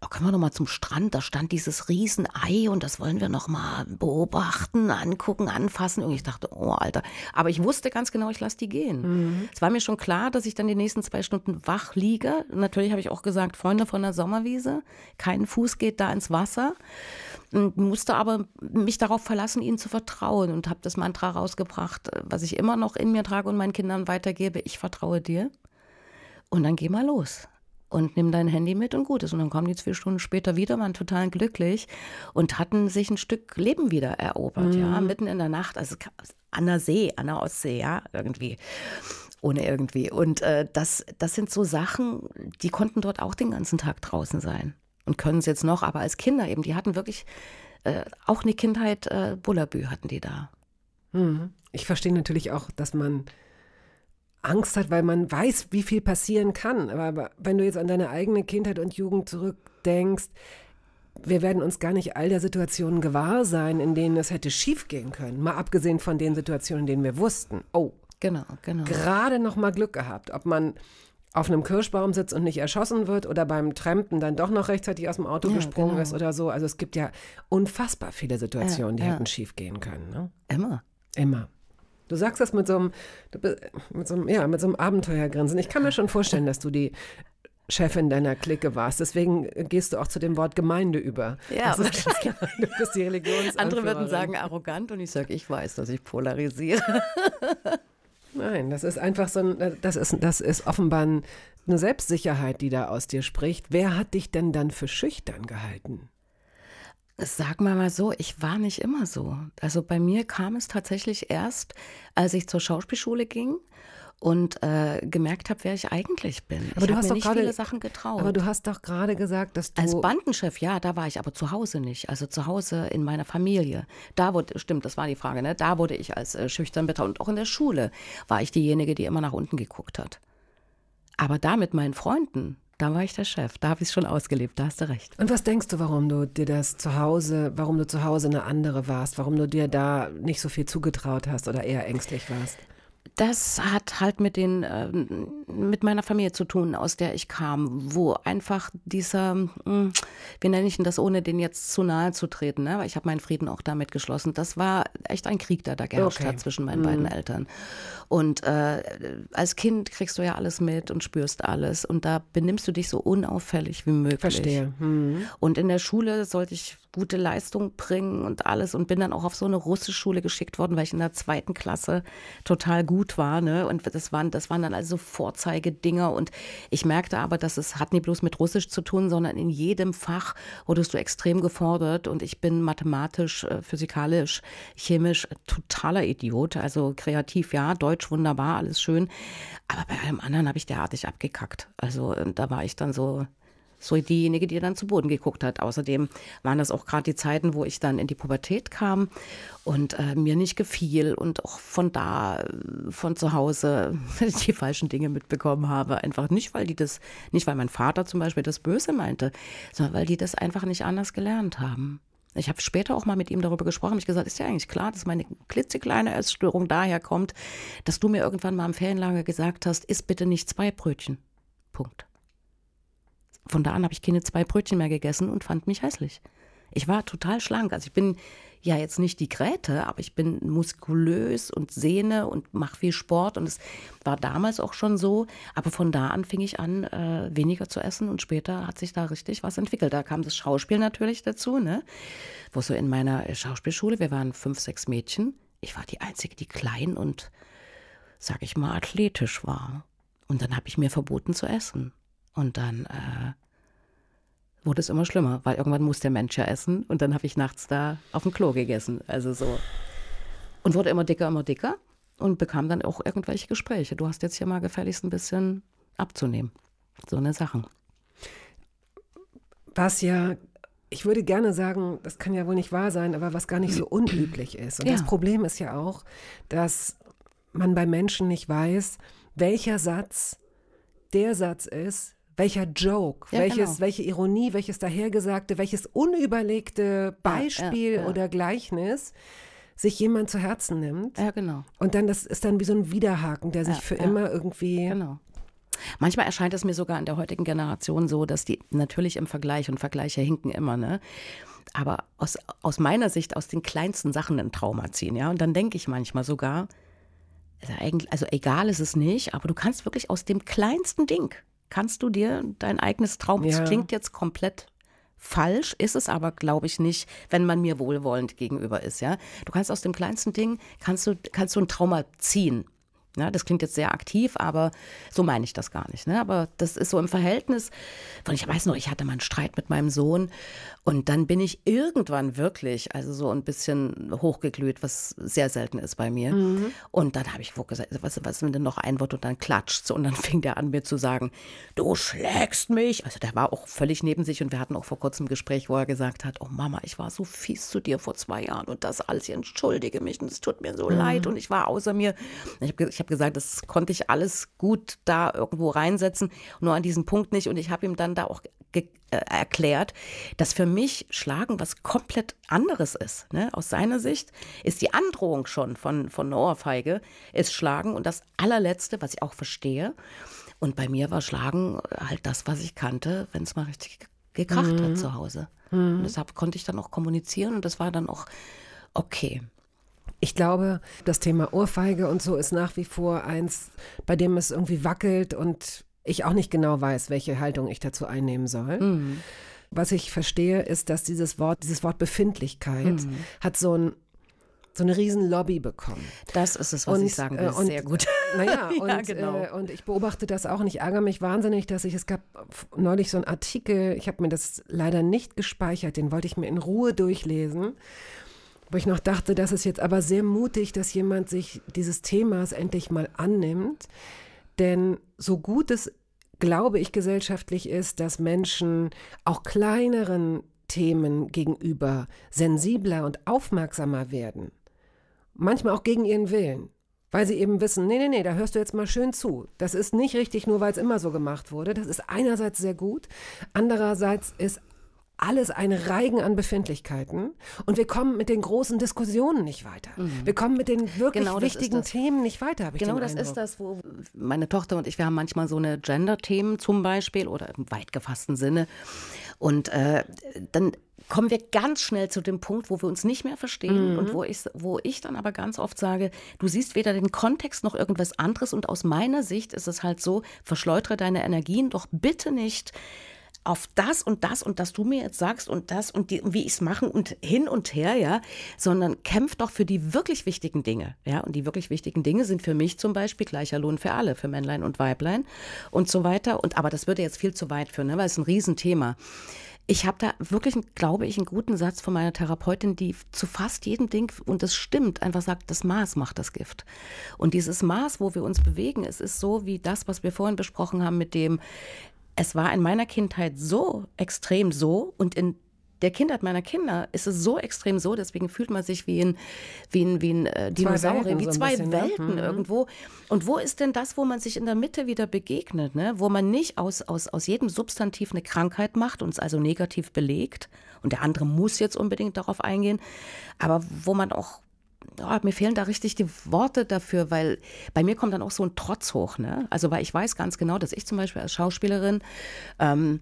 oh, können wir noch mal zum Strand, da stand dieses Riesenei und das wollen wir noch mal beobachten, angucken, anfassen. Und ich dachte, oh Alter. Aber ich wusste ganz genau, ich lasse die gehen. Mhm. Es war mir schon klar, dass ich dann die nächsten zwei Stunden wach liege. Natürlich habe ich auch gesagt, Freunde von der Sommerwiese, kein Fuß geht da ins Wasser. Und musste aber mich darauf verlassen, ihnen zu vertrauen und habe das Mantra rausgebracht, was ich immer noch in mir trage und meinen Kindern weitergebe, ich vertraue dir. Und dann geh mal los und nimm dein Handy mit und gut ist. Und dann kommen die zwei Stunden später wieder, waren total glücklich und hatten sich ein Stück Leben wieder erobert, mhm. ja, mitten in der Nacht, also an der See, an der Ostsee, ja, irgendwie ohne irgendwie. Und äh, das, das sind so Sachen, die konnten dort auch den ganzen Tag draußen sein und können es jetzt noch, aber als Kinder eben, die hatten wirklich äh, auch eine Kindheit, äh, Bullabü hatten die da. Hm. Ich verstehe natürlich auch, dass man Angst hat, weil man weiß, wie viel passieren kann. Aber wenn du jetzt an deine eigene Kindheit und Jugend zurückdenkst, wir werden uns gar nicht all der Situationen gewahr sein, in denen es hätte schiefgehen können. Mal abgesehen von den Situationen, in denen wir wussten, oh, genau, genau. Gerade noch mal Glück gehabt, ob man auf einem Kirschbaum sitzt und nicht erschossen wird oder beim Trampen dann doch noch rechtzeitig aus dem Auto ja, gesprungen genau. ist oder so. Also es gibt ja unfassbar viele Situationen, ja, die ja. hätten schiefgehen können. Ne? Immer. Immer. Du sagst das mit so einem, mit so einem, ja, mit so einem Abenteuergrinsen. Ich kann mir schon vorstellen, dass du die Chefin deiner Clique warst. Deswegen äh, gehst du auch zu dem Wort Gemeinde über. Ja, das ist klar. Du bist die Religions Andere würden sagen arrogant und ich sage, ich weiß, dass ich polarisiere. Nein, das ist einfach so ein, das ist, das ist offenbar eine Selbstsicherheit, die da aus dir spricht. Wer hat dich denn dann für schüchtern gehalten? Sag wir mal so, ich war nicht immer so. Also bei mir kam es tatsächlich erst, als ich zur Schauspielschule ging und äh, gemerkt habe, wer ich eigentlich bin. Aber ich du hast doch nicht grade, viele Sachen getraut. Aber du hast doch gerade gesagt, dass du als Bandenchef, ja, da war ich aber zu Hause nicht, also zu Hause in meiner Familie. Da wurde stimmt, das war die Frage, ne? Da wurde ich als äh, schüchtern betraut und auch in der Schule war ich diejenige, die immer nach unten geguckt hat. Aber da mit meinen Freunden, da war ich der Chef, da habe ich es schon ausgelebt, da hast du recht. Und was denkst du, warum du dir das zu Hause, warum du zu Hause eine andere warst, warum du dir da nicht so viel zugetraut hast oder eher ängstlich warst? das hat halt mit den ähm, mit meiner Familie zu tun, aus der ich kam, wo einfach dieser, mh, hm, wie nenne ich denn das, ohne den jetzt zu nahe zu treten, ne? weil ich habe meinen Frieden auch damit geschlossen. Das war echt ein Krieg, der da geherrscht okay. hat zwischen meinen mhm. beiden Eltern. Und äh, als Kind kriegst du ja alles mit und spürst alles und da benimmst du dich so unauffällig wie möglich. Verstehe. Mhm. Und in der Schule sollte ich gute Leistung bringen und alles und bin dann auch auf so eine Schule geschickt worden, weil ich in der zweiten Klasse total gut war. Ne? Und das waren, das waren dann also Vorzeigedinger und ich merkte aber, dass es hat nicht bloß mit Russisch zu tun, sondern in jedem Fach wurdest du extrem gefordert und ich bin mathematisch, äh, physikalisch, chemisch totaler Idiot. Also kreativ ja, Deutsch wunderbar, alles schön. Aber bei allem anderen habe ich derartig abgekackt. Also ähm, da war ich dann so, so diejenige, die dann zu Boden geguckt hat. Außerdem waren das auch gerade die Zeiten, wo ich dann in die Pubertät kam und äh, mir nicht gefiel und auch von da, von zu Hause die falschen Dinge mitbekommen habe. Einfach nicht, weil die das, nicht weil mein Vater zum Beispiel das Böse meinte, sondern weil die das einfach nicht anders gelernt haben. Ich habe später auch mal mit ihm darüber gesprochen. Ich gesagt, ist ja eigentlich klar, dass meine klitzekleine Essstörung daher kommt, dass du mir irgendwann mal im Ferienlager gesagt hast, isst bitte nicht zwei Brötchen. Punkt von da an habe ich keine zwei Brötchen mehr gegessen und fand mich hässlich. Ich war total schlank. Also ich bin ja jetzt nicht die Gräte, aber ich bin muskulös und sehne und mache viel Sport. Und es war damals auch schon so. Aber von da an fing ich an, äh, weniger zu essen. Und später hat sich da richtig was entwickelt. Da kam das Schauspiel natürlich dazu. Ne? Wo so in meiner äh, Schauspielschule, wir waren fünf, sechs Mädchen. Ich war die Einzige, die klein und, sag ich mal, athletisch war. Und dann habe ich mir verboten zu essen. Und dann äh, wurde es immer schlimmer, weil irgendwann muss der Mensch ja essen. Und dann habe ich nachts da auf dem Klo gegessen. Also so. Und wurde immer dicker, immer dicker und bekam dann auch irgendwelche Gespräche. Du hast jetzt hier mal gefälligst ein bisschen abzunehmen. So eine Sache. Was ja, ich würde gerne sagen, das kann ja wohl nicht wahr sein, aber was gar nicht so unüblich ist. Und ja. das Problem ist ja auch, dass man bei Menschen nicht weiß, welcher Satz der Satz ist, welcher Joke, ja, welches, genau. welche Ironie, welches dahergesagte, welches unüberlegte Beispiel ja, oder Gleichnis sich jemand zu Herzen nimmt. Ja, genau. Und dann, das ist dann wie so ein Widerhaken, der sich für immer irgendwie genau. Manchmal erscheint es mir sogar in der heutigen Generation so, dass die natürlich im Vergleich und Vergleiche hinken immer, ne? Aber aus, aus meiner Sicht aus den kleinsten Sachen ein Trauma ziehen, ja? Und dann denke ich manchmal sogar, also, also egal ist es nicht, aber du kannst wirklich aus dem kleinsten Ding kannst du dir dein eigenes Traum, ja. das klingt jetzt komplett falsch, ist es aber, glaube ich, nicht, wenn man mir wohlwollend gegenüber ist, ja. Du kannst aus dem kleinsten Ding, kannst du, kannst du einen Trauma ziehen. Ja, ne, das klingt jetzt sehr aktiv, aber so meine ich das gar nicht. Ne? Aber das ist so im Verhältnis von, ich weiß noch, ich hatte mal einen Streit mit meinem Sohn und dann bin ich irgendwann wirklich, also so ein bisschen hochgeglüht, was sehr selten ist bei mir. Mhm. Und dann habe ich gesagt, also, was, was ist denn noch ein Wort und dann klatscht Und dann fing der an, mir zu sagen, du schlägst mich. Also der war auch völlig neben sich und wir hatten auch vor kurzem ein Gespräch, wo er gesagt hat, oh Mama, ich war so fies zu dir vor zwei Jahren und das alles, ich entschuldige mich und es tut mir so mhm. leid und ich war außer mir. Ich habe ich habe gesagt, das konnte ich alles gut da irgendwo reinsetzen, nur an diesem Punkt nicht. Und ich habe ihm dann da auch äh, erklärt, dass für mich Schlagen was komplett anderes ist. Ne? Aus seiner Sicht ist die Androhung schon von, von einer Ohrfeige, ist Schlagen und das allerletzte, was ich auch verstehe. Und bei mir war Schlagen halt das, was ich kannte, wenn es mal richtig gekracht mhm. hat zu Hause. Mhm. Und deshalb konnte ich dann auch kommunizieren und das war dann auch okay. Ich glaube, das Thema Ohrfeige und so ist nach wie vor eins, bei dem es irgendwie wackelt und ich auch nicht genau weiß, welche Haltung ich dazu einnehmen soll. Mhm. Was ich verstehe, ist, dass dieses Wort, dieses Wort Befindlichkeit mhm. hat so ein so eine riesen Lobby bekommen. Das ist es, was und, ich sagen äh, will. Und, Sehr gut. Naja, und, ja, genau. äh, und ich beobachte das auch und ich ärgere mich wahnsinnig, dass ich, es gab neulich so einen Artikel, ich habe mir das leider nicht gespeichert, den wollte ich mir in Ruhe durchlesen wo ich noch dachte, das ist jetzt aber sehr mutig, dass jemand sich dieses Themas endlich mal annimmt. Denn so gut es, glaube ich, gesellschaftlich ist, dass Menschen auch kleineren Themen gegenüber sensibler und aufmerksamer werden, manchmal auch gegen ihren Willen, weil sie eben wissen, nee, nee, nee, da hörst du jetzt mal schön zu. Das ist nicht richtig, nur weil es immer so gemacht wurde. Das ist einerseits sehr gut, andererseits ist alles ein Reigen an Befindlichkeiten und wir kommen mit den großen Diskussionen nicht weiter. Mhm. Wir kommen mit den wirklich genau wichtigen Themen nicht weiter. genau das ist das, wo meine Tochter und ich, wir haben manchmal so eine Gender-Themen zum Beispiel oder im weit gefassten Sinne. Und äh, dann kommen wir ganz schnell zu dem Punkt, wo wir uns nicht mehr verstehen mhm. und wo ich, wo ich dann aber ganz oft sage, du siehst weder den Kontext noch irgendwas anderes und aus meiner Sicht ist es halt so, verschleutere deine Energien doch bitte nicht auf das und das und das du mir jetzt sagst und das und die, wie ich es machen und hin und her, ja, sondern kämpf doch für die wirklich wichtigen Dinge, ja. Und die wirklich wichtigen Dinge sind für mich zum Beispiel gleicher Lohn für alle, für Männlein und Weiblein und so weiter. Und aber das würde jetzt viel zu weit führen, ne, weil es ein Riesenthema. Ich habe da wirklich, glaube ich, einen guten Satz von meiner Therapeutin, die zu fast jedem Ding, und das stimmt, einfach sagt, das Maß macht das Gift. Und dieses Maß, wo wir uns bewegen, es ist so wie das, was wir vorhin besprochen haben mit dem, es war in meiner Kindheit so extrem so und in der Kindheit meiner Kinder ist es so extrem so, deswegen fühlt man sich wie ein, wie ein, wie ein äh, Dinosaurier, Welten, wie zwei so bisschen, ne? Welten ja. Mhm. irgendwo. Und wo ist denn das, wo man sich in der Mitte wieder begegnet, ne? wo man nicht aus, aus, aus jedem Substantiv eine Krankheit macht und es also negativ belegt und der andere muss jetzt unbedingt darauf eingehen, aber wo man auch oh, mir fehlen da richtig die Worte dafür, weil bei mir kommt dann auch so ein Trotz hoch. Ne? Also, weil ich weiß ganz genau, dass ich zum Beispiel als Schauspielerin ähm,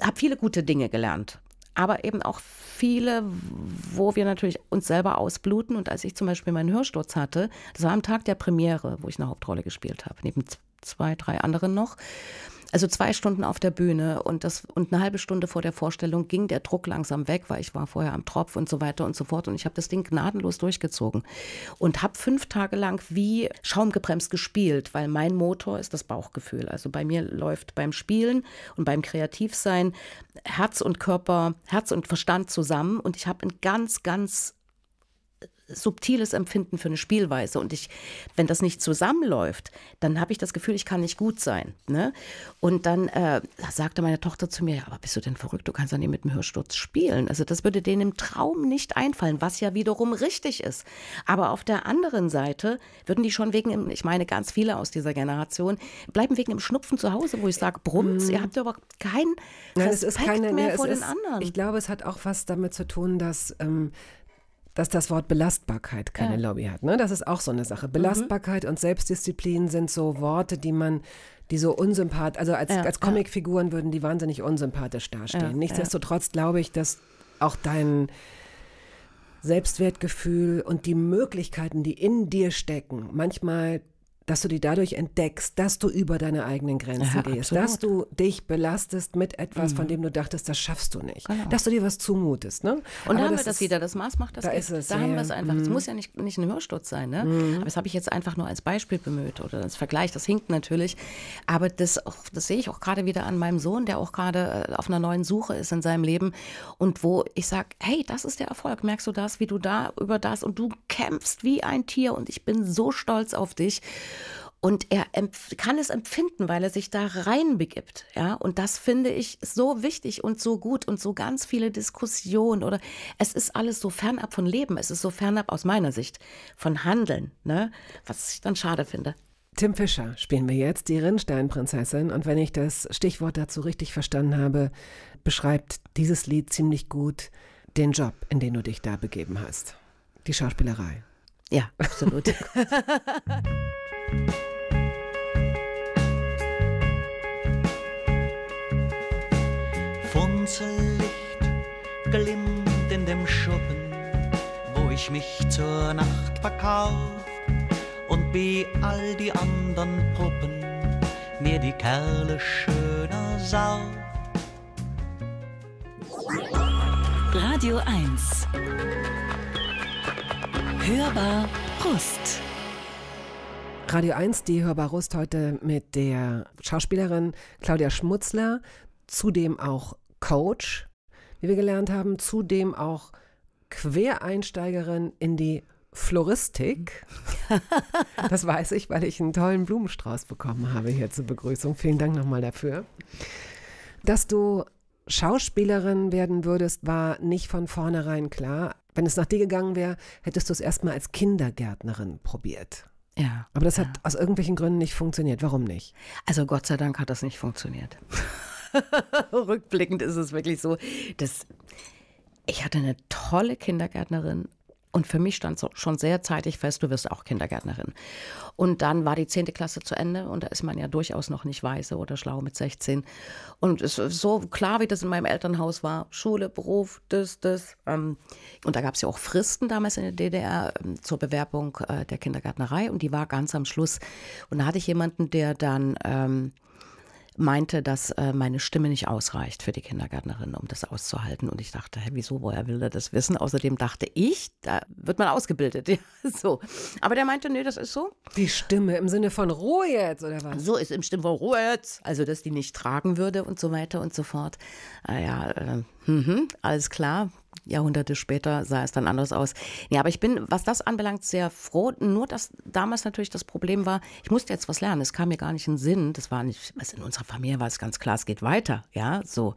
habe viele gute Dinge gelernt. Aber eben auch viele, wo wir natürlich uns selber ausbluten. Und als ich zum Beispiel meinen Hörsturz hatte, das war am Tag der Premiere, wo ich eine Hauptrolle gespielt habe, neben zwei, drei anderen noch also zwei Stunden auf der Bühne und, das, und eine halbe Stunde vor der Vorstellung ging der Druck langsam weg, weil ich war vorher am Tropf und so weiter und so fort. Und ich habe das Ding gnadenlos durchgezogen und habe fünf Tage lang wie schaumgebremst gespielt, weil mein Motor ist das Bauchgefühl. Also bei mir läuft beim Spielen und beim Kreativsein Herz und Körper, Herz und Verstand zusammen. Und ich habe ein ganz, ganz subtiles Empfinden für eine Spielweise. Und ich, wenn das nicht zusammenläuft, dann habe ich das Gefühl, ich kann nicht gut sein. Ne? Und dann äh, sagte meine Tochter zu mir, ja, aber bist du denn verrückt? Du kannst doch nicht mit dem Hörsturz spielen. Also das würde denen im Traum nicht einfallen, was ja wiederum richtig ist. Aber auf der anderen Seite würden die schon wegen, ich meine ganz viele aus dieser Generation, bleiben wegen dem Schnupfen zu Hause, wo ich sage, brummt, mm. ihr mhm. habt ja aber keinen Respekt Nein, keine, mehr ne, vor den anderen. Ich glaube, es hat auch was damit zu tun, dass... Ähm, dass das Wort Belastbarkeit keine ja. Lobby hat. Ne? Das ist auch so eine Sache. Mhm. Belastbarkeit mhm. und Selbstdisziplin sind so Worte, die man, die so unsympathisch, also als, ja, als Comicfiguren ja. würden die wahnsinnig unsympathisch dastehen. Nichtsdestotrotz glaube ich, dass auch dein Selbstwertgefühl und die Möglichkeiten, die in dir stecken, manchmal dass du die dadurch entdeckst, dass du über deine eigenen Grenzen ja, gehst, absolut. dass du dich belastest mit etwas, mhm. von dem du dachtest, das schaffst du nicht, genau. dass du dir was zumutest. Ne? Und aber da haben wir das wieder, das Maß macht das da Ist es, da ja. haben wir es einfach. Es mhm. muss ja nicht, nicht ein Hörsturz sein, ne? Mhm. aber das habe ich jetzt einfach nur als Beispiel bemüht oder als Vergleich, das hinkt natürlich, aber das, auch, das sehe ich auch gerade wieder an meinem Sohn, der auch gerade äh, auf einer neuen Suche ist in seinem Leben und wo ich sage, hey, das ist der Erfolg, merkst du das, wie du da über das und du kämpfst wie ein Tier und ich bin so stolz auf dich und er kann es empfinden, weil er sich da reinbegibt. Ja? Und das finde ich so wichtig und so gut und so ganz viele Diskussionen oder es ist alles so fernab von Leben. Es ist so fernab aus meiner Sicht von Handeln, ne? was ich dann schade finde. Tim Fischer spielen wir jetzt, die Rinnsteinprinzessin. Und wenn ich das Stichwort dazu richtig verstanden habe, beschreibt dieses Lied ziemlich gut den Job, in den du dich da begeben hast. Die Schauspielerei. Ja, absolut. Funzellicht glimmt in dem Schuppen, wo ich mich zur Nacht verkauf und wie all die anderen Puppen mir die Kerle schöner sauf. Radio 1 Hörbar Brust Radio 1, die Hörbarust heute mit der Schauspielerin Claudia Schmutzler, zudem auch Coach, wie wir gelernt haben, zudem auch Quereinsteigerin in die Floristik. Das weiß ich, weil ich einen tollen Blumenstrauß bekommen habe hier zur Begrüßung. Vielen Dank nochmal dafür. Dass du Schauspielerin werden würdest, war nicht von vornherein klar. Wenn es nach dir gegangen wäre, hättest du es erstmal als Kindergärtnerin probiert. Ja. Aber das ja. hat aus irgendwelchen Gründen nicht funktioniert. Warum nicht? Also Gott sei Dank hat das nicht funktioniert. Rückblickend ist es wirklich so, dass ich hatte eine tolle Kindergärtnerin und für mich stand so, schon sehr zeitig fest, du wirst auch Kindergärtnerin. Und dann war die zehnte Klasse zu Ende und da ist man ja durchaus noch nicht weise oder schlau mit 16. Und es, ist so klar, wie das in meinem Elternhaus war, Schule, Beruf, das, das. Ähm, und da gab es ja auch Fristen damals in der DDR ähm, zur Bewerbung äh, der Kindergärtnerei und die war ganz am Schluss. Und da hatte ich jemanden, der dann... Ähm, meinte, dass äh, meine Stimme nicht ausreicht für die Kindergärtnerin, um das auszuhalten. Und ich dachte, hä, wieso, woher will er das wissen? Außerdem dachte ich, da wird man ausgebildet. Ja, so. Aber der meinte, nee, das ist so. Die Stimme im Sinne von Ruhe jetzt, oder was? So ist im Stimme von Ruhe jetzt. Also, dass die nicht tragen würde und so weiter und so fort. Äh, ja, äh, mh, mhm, alles klar, Jahrhunderte später sah es dann anders aus. Ja, aber ich bin, was das anbelangt, sehr froh. Nur, dass damals natürlich das Problem war, ich musste jetzt was lernen. Es kam mir gar nicht in den Sinn. Das war nicht, also in unserer Familie war es ganz klar, es geht weiter. Ja, so.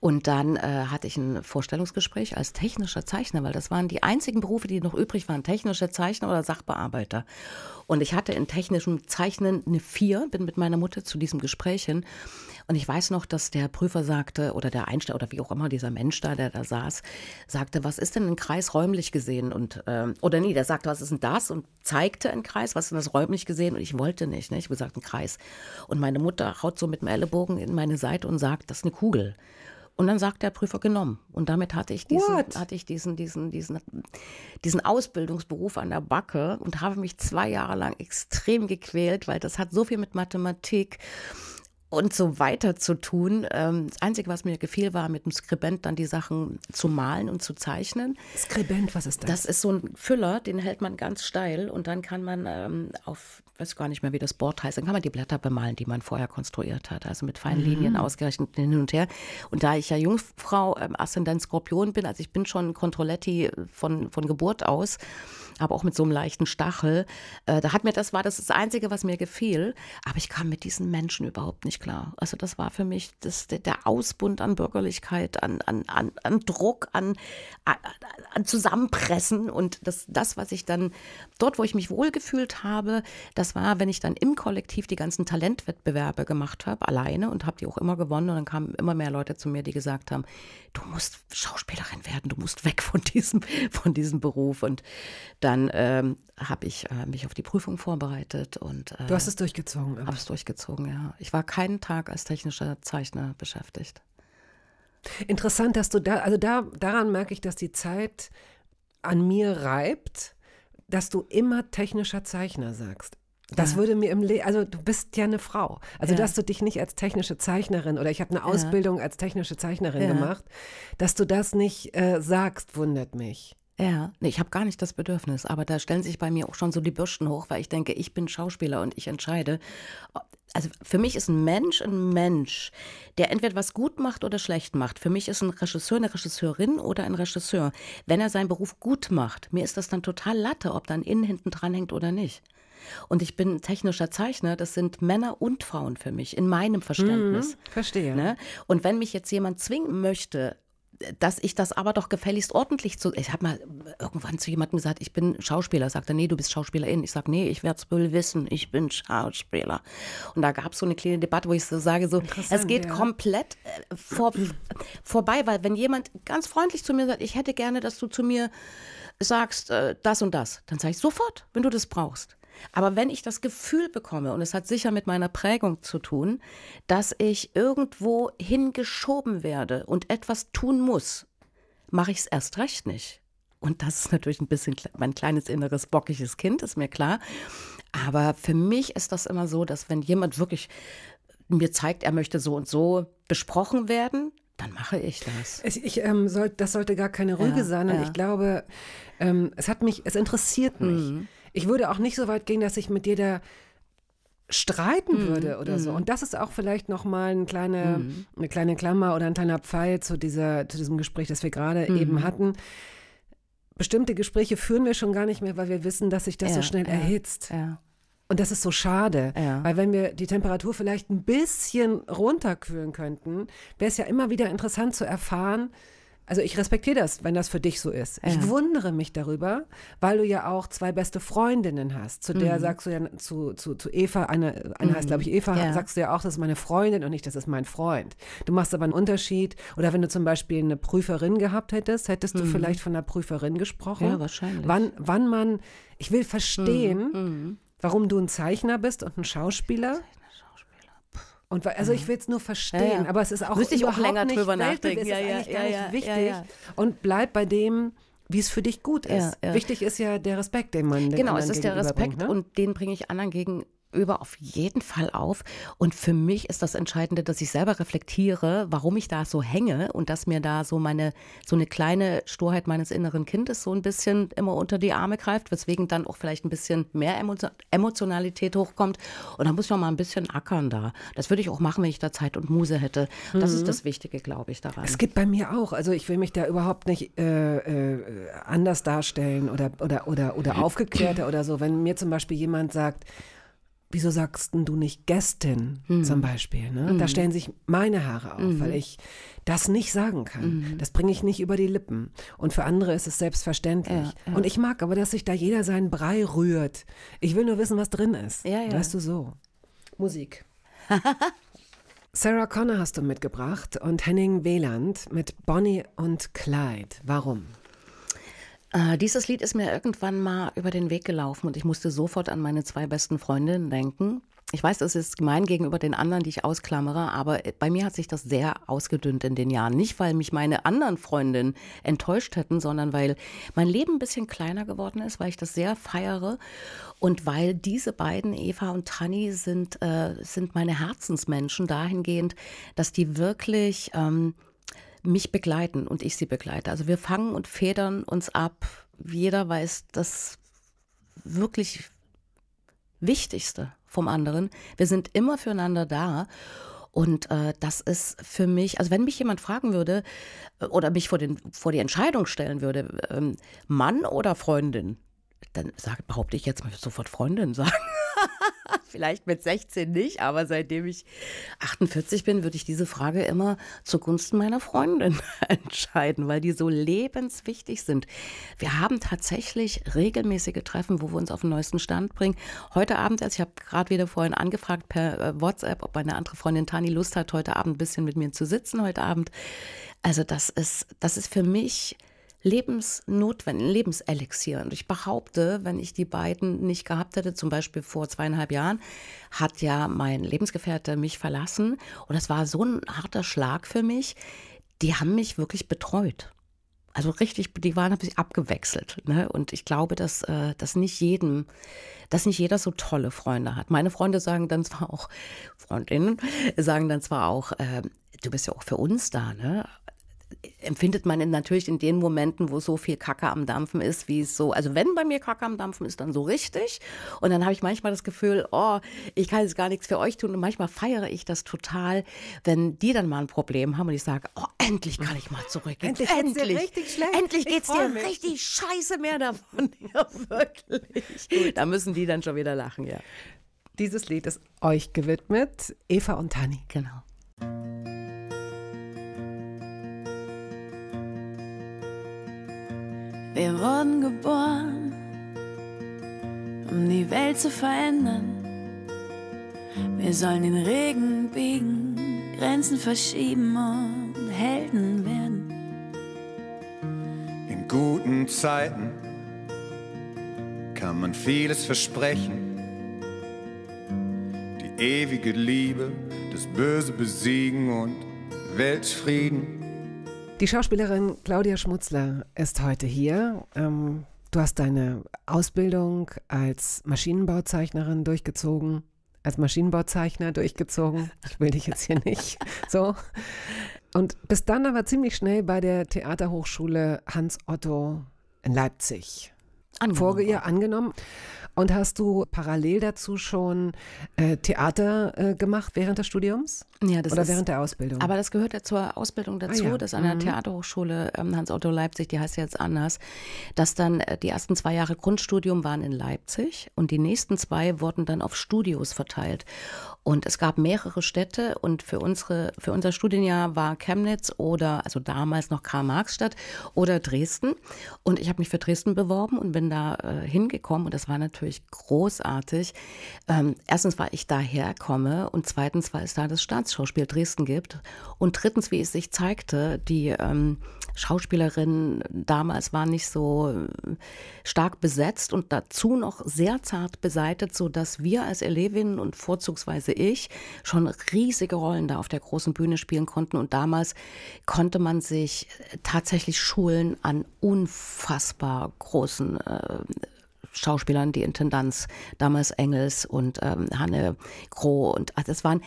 Und dann äh, hatte ich ein Vorstellungsgespräch als technischer Zeichner, weil das waren die einzigen Berufe, die noch übrig waren. technischer Zeichner oder Sachbearbeiter. Und ich hatte in technischem Zeichnen eine Vier, bin mit meiner Mutter zu diesem Gespräch hin und ich weiß noch, dass der Prüfer sagte oder der Einsteller oder wie auch immer dieser Mensch da, der da saß, sagte, was ist denn ein Kreis räumlich gesehen? Und ähm, oder nee, der sagte, was ist denn das? Und zeigte ein Kreis, was ist denn das räumlich gesehen? Und ich wollte nicht, ne? ich habe gesagt, ein Kreis. Und meine Mutter haut so mit dem Ellenbogen in meine Seite und sagt, das ist eine Kugel. Und dann sagt der Prüfer genommen. Und damit hatte ich diesen, What? hatte ich diesen, diesen, diesen, diesen Ausbildungsberuf an der Backe und habe mich zwei Jahre lang extrem gequält, weil das hat so viel mit Mathematik und so weiter zu tun. Ähm, das Einzige, was mir gefiel, war mit dem Skribent dann die Sachen zu malen und zu zeichnen. Skribent, was ist das? Das ist so ein Füller, den hält man ganz steil und dann kann man ähm, auf, weiß gar nicht mehr, wie das Board heißt, dann kann man die Blätter bemalen, die man vorher konstruiert hat, also mit feinen mhm. Linien mhm. ausgerechnet hin und her. Und da ich ja Jungfrau, ähm, Aszendent Skorpion bin, also ich bin schon Controletti von, von Geburt aus, aber auch mit so einem leichten Stachel. Äh, da hat mir das war das, das Einzige, was mir gefiel. Aber ich kam mit diesen Menschen überhaupt nicht klar. Also das war für mich das, der, der Ausbund an Bürgerlichkeit, an, an, an, an Druck, an, an, an Zusammenpressen und das, das, was ich dann dort, wo ich mich wohlgefühlt habe, das war, wenn ich dann im Kollektiv die ganzen Talentwettbewerbe gemacht habe, alleine und habe die auch immer gewonnen. Und dann kamen immer mehr Leute zu mir, die gesagt haben, du musst Schauspielerin werden, du musst weg von diesem, von diesem Beruf. Und da dann ähm, habe ich äh, mich auf die Prüfung vorbereitet und. Äh, du hast es durchgezogen, Habe es durchgezogen, ja. Ich war keinen Tag als technischer Zeichner beschäftigt. Interessant, dass du da, also da, daran merke ich, dass die Zeit an mir reibt, dass du immer technischer Zeichner sagst. Das ja. würde mir im Leben, also du bist ja eine Frau. Also, ja. dass du dich nicht als technische Zeichnerin oder ich habe eine ja. Ausbildung als technische Zeichnerin gemacht, dass du das nicht äh, sagst, wundert mich. Ja, nee, ich habe gar nicht das Bedürfnis, aber da stellen sich bei mir auch schon so die Bürsten hoch, weil ich denke, ich bin Schauspieler und ich entscheide. Also für mich ist ein Mensch ein Mensch, der entweder was gut macht oder schlecht macht. Für mich ist ein Regisseur eine Regisseurin oder ein Regisseur, wenn er seinen Beruf gut macht. Mir ist das dann total Latte, ob dann innen hinten dran hängt oder nicht. Und ich bin technischer Zeichner, das sind Männer und Frauen für mich, in meinem mhm. Verständnis. Mhm, verstehe. Ne? Und wenn mich jetzt jemand zwingen möchte, dass ich das aber doch gefälligst ordentlich zu. Ich habe mal irgendwann zu jemandem gesagt, ich bin Schauspieler. Sagt er, nee, du bist Schauspielerin. Ich sage, nee, ich werde es wohl wissen, ich bin Schauspieler. Und da gab es so eine kleine Debatte, wo ich so sage, so, es geht ja. komplett äh, vor, vorbei, weil wenn jemand ganz freundlich zu mir sagt, ich hätte gerne, dass du zu mir sagst, äh, das und das, dann sage ich sofort, wenn du das brauchst. Aber wenn ich das Gefühl bekomme, und es hat sicher mit meiner Prägung zu tun, dass ich irgendwo hingeschoben werde und etwas tun muss, mache ich es erst recht nicht. Und das ist natürlich ein bisschen mein kleines inneres bockiges Kind, ist mir klar. Aber für mich ist das immer so, dass wenn jemand wirklich mir zeigt, er möchte so und so besprochen werden, dann mache ich das. Ich, ich, ähm, soll, das sollte gar keine Rüge ja, sein. Und ja. ich glaube, ähm, es hat mich, es interessiert mich. Mhm ich würde auch nicht so weit gehen, dass ich mit dir da streiten mhm, würde oder mm. so. Mhm. Und das ist auch vielleicht nochmal ein kleine, mhm. eine kleine Klammer oder ein kleiner Pfeil zu, dieser, zu diesem Gespräch, das wir gerade eben hatten. Bestimmte Gespräche führen wir schon gar nicht mehr, weil wir wissen, dass sich das ja, so schnell ja, erhitzt. Ja. Und das ist so schade, weil wenn wir die Temperatur vielleicht ein bisschen runterkühlen könnten, wäre es ja immer wieder interessant zu erfahren, also ich respektiere das, wenn das für dich so ist. Ja. Ich wundere mich darüber, weil du ja auch zwei beste Freundinnen hast. Zu der mhm. sagst du ja, zu, zu, zu Eva, eine, eine mhm. heißt glaube ich Eva, ja. sagst du ja auch, das ist meine Freundin und nicht, das ist mein Freund. Du machst aber einen Unterschied. Oder wenn du zum Beispiel eine Prüferin gehabt hättest, hättest mhm. du vielleicht von einer Prüferin gesprochen. Ja, wahrscheinlich. Wann, wann man, ich will verstehen, mhm. Mhm. warum du ein Zeichner bist und ein Schauspieler und also ich ah. will es nur verstehen, ja, ja. aber es ist auch Müsste ich auch länger nicht drüber nachdenken. Es ja, ja, eigentlich gar nicht wichtig. Und bleib bei dem, wie es für dich gut ist. Wichtig ist ja der Respekt, den man den Genau, es ist der Respekt ne? und den bringe ich anderen gegen, über auf jeden Fall auf. Und für mich ist das Entscheidende, dass ich selber reflektiere, warum ich da so hänge und dass mir da so meine, so eine kleine Sturheit meines inneren Kindes so ein bisschen immer unter die Arme greift, weswegen dann auch vielleicht ein bisschen mehr Emotionalität hochkommt. Und da muss ich auch mal ein bisschen ackern da. Das würde ich auch machen, wenn ich da Zeit und Muse hätte. Das mhm. ist das Wichtige, glaube ich, daran. Es geht bei mir auch. Also ich will mich da überhaupt nicht äh, äh, anders darstellen oder, oder, oder, oder mhm. aufgeklärter oder so. Wenn mir zum Beispiel jemand sagt, wieso sagst du nicht Gästin mhm. zum Beispiel? Ne? Mhm. Da hm. stellen sich meine Haare auf, mhm. weil ich das nicht sagen kann. Hm. Das bringe ich nicht über die Lippen. Und für andere ist es selbstverständlich. Ja, ja. Und ich mag aber, dass sich da jeder seinen Brei rührt. Ich will nur wissen, was drin ist. Ja, ja. weißt du so. Musik. Sarah Connor hast du mitgebracht und Henning Wieland mit Bonnie und Clyde. Warum? Äh, dieses Lied ist mir irgendwann mal über den Weg gelaufen und ich musste sofort an meine zwei besten Freundinnen denken. Ich weiß, das ist gemein gegenüber den anderen, die ich ausklammere, aber äh, bei mir hat sich das sehr ausgedünnt in den Jahren. Nicht, weil mich meine anderen Freundinnen enttäuscht hätten, sondern weil mein Leben ein bisschen kleiner geworden ist, weil ich das sehr feiere und weil diese beiden, Eva und Tani, sind, äh, sind meine Herzensmenschen dahingehend, dass die wirklich... Ähm, mich begleiten und ich sie begleite. Also wir fangen und federn uns ab. Jeder weiß das wirklich Wichtigste vom anderen. Wir sind immer füreinander da. Und äh, das ist für mich, also wenn mich jemand fragen würde äh, oder mich vor, den, vor die Entscheidung stellen würde, ähm, Mann oder Freundin, dann sag, behaupte ich jetzt mal sofort Freundin sagen. Vielleicht mit 16 nicht, aber seitdem ich 48 bin, würde ich diese Frage immer zugunsten meiner Freundin entscheiden, weil die so lebenswichtig sind. Wir haben tatsächlich regelmäßige Treffen, wo wir uns auf den neuesten Stand bringen. Heute Abend, also ich habe gerade wieder vorhin angefragt per äh, WhatsApp, ob meine andere Freundin Tani Lust hat, heute Abend ein bisschen mit mir zu sitzen. Heute Abend. Also das ist, das ist für mich lebensnotwendig, Lebenselixier. Und ich behaupte, wenn ich die beiden nicht gehabt hätte, zum Beispiel vor zweieinhalb Jahren, hat ja mein Lebensgefährte mich verlassen. Und das war so ein harter Schlag für mich. Die haben mich wirklich betreut. Also richtig, die waren ein bisschen abgewechselt. Ne? Und ich glaube, dass, äh, dass nicht jedem, dass nicht jeder so tolle Freunde hat. Meine Freunde sagen dann zwar auch, Freundinnen sagen dann zwar auch, äh, du bist ja auch für uns da, ne? empfindet man natürlich in den Momenten, wo so viel Kacke am Dampfen ist, wie es so, also wenn bei mir Kacke am Dampfen ist, dann so richtig. Und dann habe ich manchmal das Gefühl, oh, ich kann jetzt gar nichts für euch tun. Und manchmal feiere ich das total, wenn die dann mal ein Problem haben und ich sage, oh, endlich kann ich mal zurück. Endlich, endlich, geht's dir richtig schlecht. Endlich geht es dir mich. richtig scheiße mehr davon. ja, wirklich. Da müssen die dann schon wieder lachen, ja. Dieses Lied ist euch gewidmet, Eva und Tani. Genau. Wir wurden geboren, um die Welt zu verändern. Wir sollen den Regen biegen, Grenzen verschieben und Helden werden. In guten Zeiten kann man vieles versprechen. Die ewige Liebe, das Böse besiegen und Weltfrieden. Die Schauspielerin Claudia Schmutzler ist heute hier. Ähm, du hast deine Ausbildung als Maschinenbauzeichnerin durchgezogen, als Maschinenbauzeichner durchgezogen. Ich will dich jetzt hier nicht so. Und bist dann aber ziemlich schnell bei der Theaterhochschule Hans Otto in Leipzig angenommen. Vorge ja, angenommen. Und hast du parallel dazu schon äh, Theater äh, gemacht während des Studiums? Ja, das Oder ist, während der Ausbildung? Aber das gehört ja zur Ausbildung ah dazu, ah, ja. dass an der mhm. Theaterhochschule ähm, Hans Otto Leipzig, die heißt jetzt anders, dass dann äh, die ersten zwei Jahre Grundstudium waren in Leipzig und die nächsten zwei wurden dann auf Studios verteilt. Und es gab mehrere Städte und für, unsere, für unser Studienjahr war Chemnitz oder, also damals noch Karl-Marx-Stadt oder Dresden. Und ich habe mich für Dresden beworben und bin da äh, hingekommen und das war natürlich natürlich großartig. Ähm, erstens, weil ich daher komme und zweitens, weil es da das Staatsschauspiel Dresden gibt und drittens, wie es sich zeigte, die ähm, Schauspielerinnen damals waren nicht so äh, stark besetzt und dazu noch sehr zart beseitet, sodass wir als Elevinnen und vorzugsweise ich schon riesige Rollen da auf der großen Bühne spielen konnten und damals konnte man sich äh, tatsächlich schulen an unfassbar großen äh, Schauspielern, die Intendanz, damals Engels und ähm, Hanne Groh und ach, das waren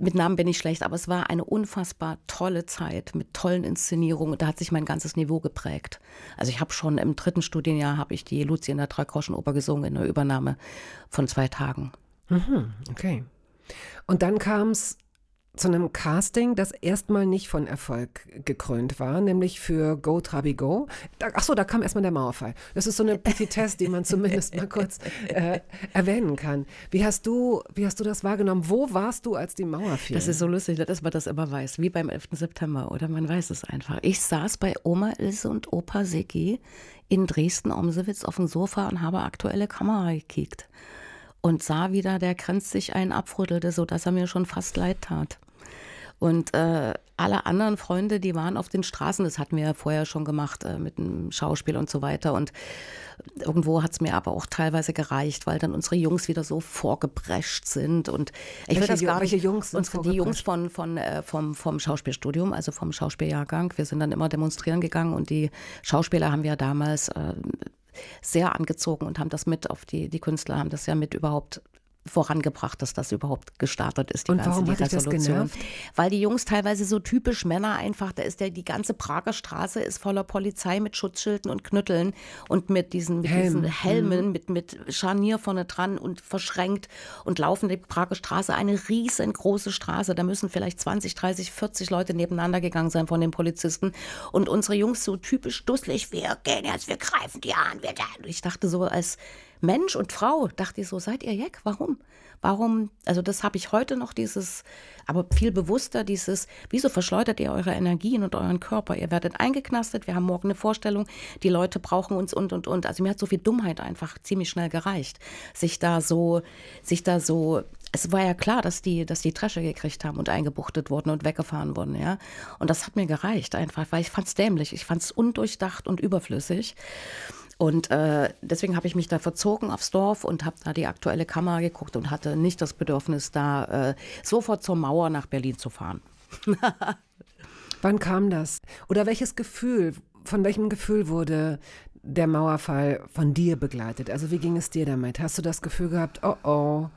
mit Namen bin ich schlecht, aber es war eine unfassbar tolle Zeit mit tollen Inszenierungen da hat sich mein ganzes Niveau geprägt. Also ich habe schon im dritten Studienjahr habe ich die Luzi in der Dreigroschenoper gesungen in der Übernahme von zwei Tagen. Mhm, okay. Und dann kam es zu einem Casting, das erstmal nicht von Erfolg gekrönt war, nämlich für Go Trabi Trabigo. Achso, da kam erstmal der Mauerfall. Das ist so eine Petitesse, die man zumindest mal kurz äh, erwähnen kann. Wie hast, du, wie hast du das wahrgenommen? Wo warst du, als die Mauer fiel? Das ist so lustig, dass man das immer weiß, wie beim 11. September, oder? Man weiß es einfach. Ich saß bei Oma Ilse und Opa Siggi in Dresden-Omsewitz auf dem Sofa und habe aktuelle Kamera gekickt und sah, wie der Krenz sich einen abfruddelte, sodass er mir schon fast leid tat. Und äh, alle anderen Freunde, die waren auf den Straßen, das hatten wir ja vorher schon gemacht äh, mit dem Schauspiel und so weiter. Und irgendwo hat es mir aber auch teilweise gereicht, weil dann unsere Jungs wieder so vorgeprescht sind. Und ich will das gar welche nicht, Jungs sind unsere, Die Jungs von, von, äh, vom, vom Schauspielstudium, also vom Schauspieljahrgang. Wir sind dann immer demonstrieren gegangen und die Schauspieler haben ja damals äh, sehr angezogen und haben das mit auf die, die Künstler haben das ja mit überhaupt vorangebracht, dass das überhaupt gestartet ist, die Und ganze warum die hat Resolution. Weil die Jungs teilweise so typisch Männer einfach, da ist ja die ganze Prager Straße ist voller Polizei mit Schutzschilden und Knütteln und mit diesen, mit Helm. diesen mhm. Helmen, mhm. mit, mit Scharnier vorne dran und verschränkt und laufen die Prager Straße, eine riesengroße Straße. Da müssen vielleicht 20, 30, 40 Leute nebeneinander gegangen sein von den Polizisten. Und unsere Jungs so typisch dusselig, wir gehen jetzt, wir greifen die an, wir Ich dachte so, als Mensch und Frau, dachte ich so, seid ihr Jack? Warum? Warum? Also das habe ich heute noch dieses, aber viel bewusster dieses, wieso verschleudert ihr eure Energien und euren Körper? Ihr werdet eingeknastet, wir haben morgen eine Vorstellung, die Leute brauchen uns und und und. Also mir hat so viel Dummheit einfach ziemlich schnell gereicht, sich da so, sich da so es war ja klar, dass die, dass die Tresche gekriegt haben und eingebuchtet wurden und weggefahren wurden, ja. Und das hat mir gereicht einfach, weil ich fand es dämlich, ich fand es undurchdacht und überflüssig. Und äh, deswegen habe ich mich da verzogen aufs Dorf und habe da die aktuelle Kamera geguckt und hatte nicht das Bedürfnis, da äh, sofort zur Mauer nach Berlin zu fahren. Wann kam das? Oder welches Gefühl, von welchem Gefühl wurde der Mauerfall von dir begleitet? Also wie ging es dir damit? Hast du das Gefühl gehabt, oh oh,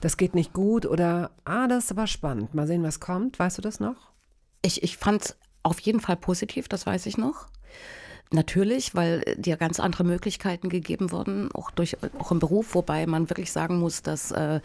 das geht nicht gut oder ah, das war spannend. Mal sehen, was kommt. Weißt du das noch? Ich, ich fand es auf jeden Fall positiv, das weiß ich noch. Natürlich, weil äh, dir ganz andere Möglichkeiten gegeben wurden, auch, durch, auch im Beruf, wobei man wirklich sagen muss, dass äh,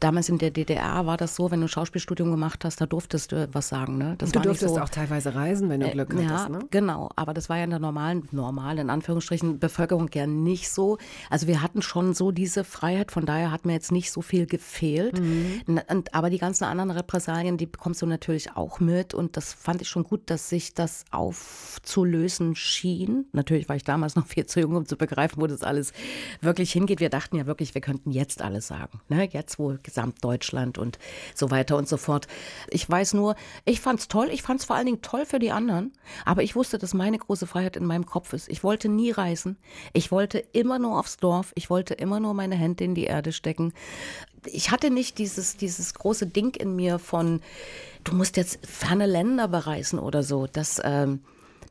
damals in der DDR war das so, wenn du ein Schauspielstudium gemacht hast, da durftest du was sagen. Ne? Das du durftest so, auch teilweise reisen, wenn du äh, Glück äh, hattest. Ja, ne? genau. Aber das war ja in der normalen, normalen, in Anführungsstrichen, Bevölkerung ja nicht so. Also wir hatten schon so diese Freiheit, von daher hat mir jetzt nicht so viel gefehlt. Mhm. Und, aber die ganzen anderen Repressalien, die bekommst du natürlich auch mit und das fand ich schon gut, dass sich das aufzulösen schien Berlin. Natürlich war ich damals noch viel zu jung, um zu begreifen, wo das alles wirklich hingeht. Wir dachten ja wirklich, wir könnten jetzt alles sagen. Ne? Jetzt wohl Gesamtdeutschland und so weiter und so fort. Ich weiß nur, ich fand es toll. Ich fand es vor allen Dingen toll für die anderen. Aber ich wusste, dass meine große Freiheit in meinem Kopf ist. Ich wollte nie reisen. Ich wollte immer nur aufs Dorf. Ich wollte immer nur meine Hände in die Erde stecken. Ich hatte nicht dieses, dieses große Ding in mir von, du musst jetzt ferne Länder bereisen oder so. Das, ähm,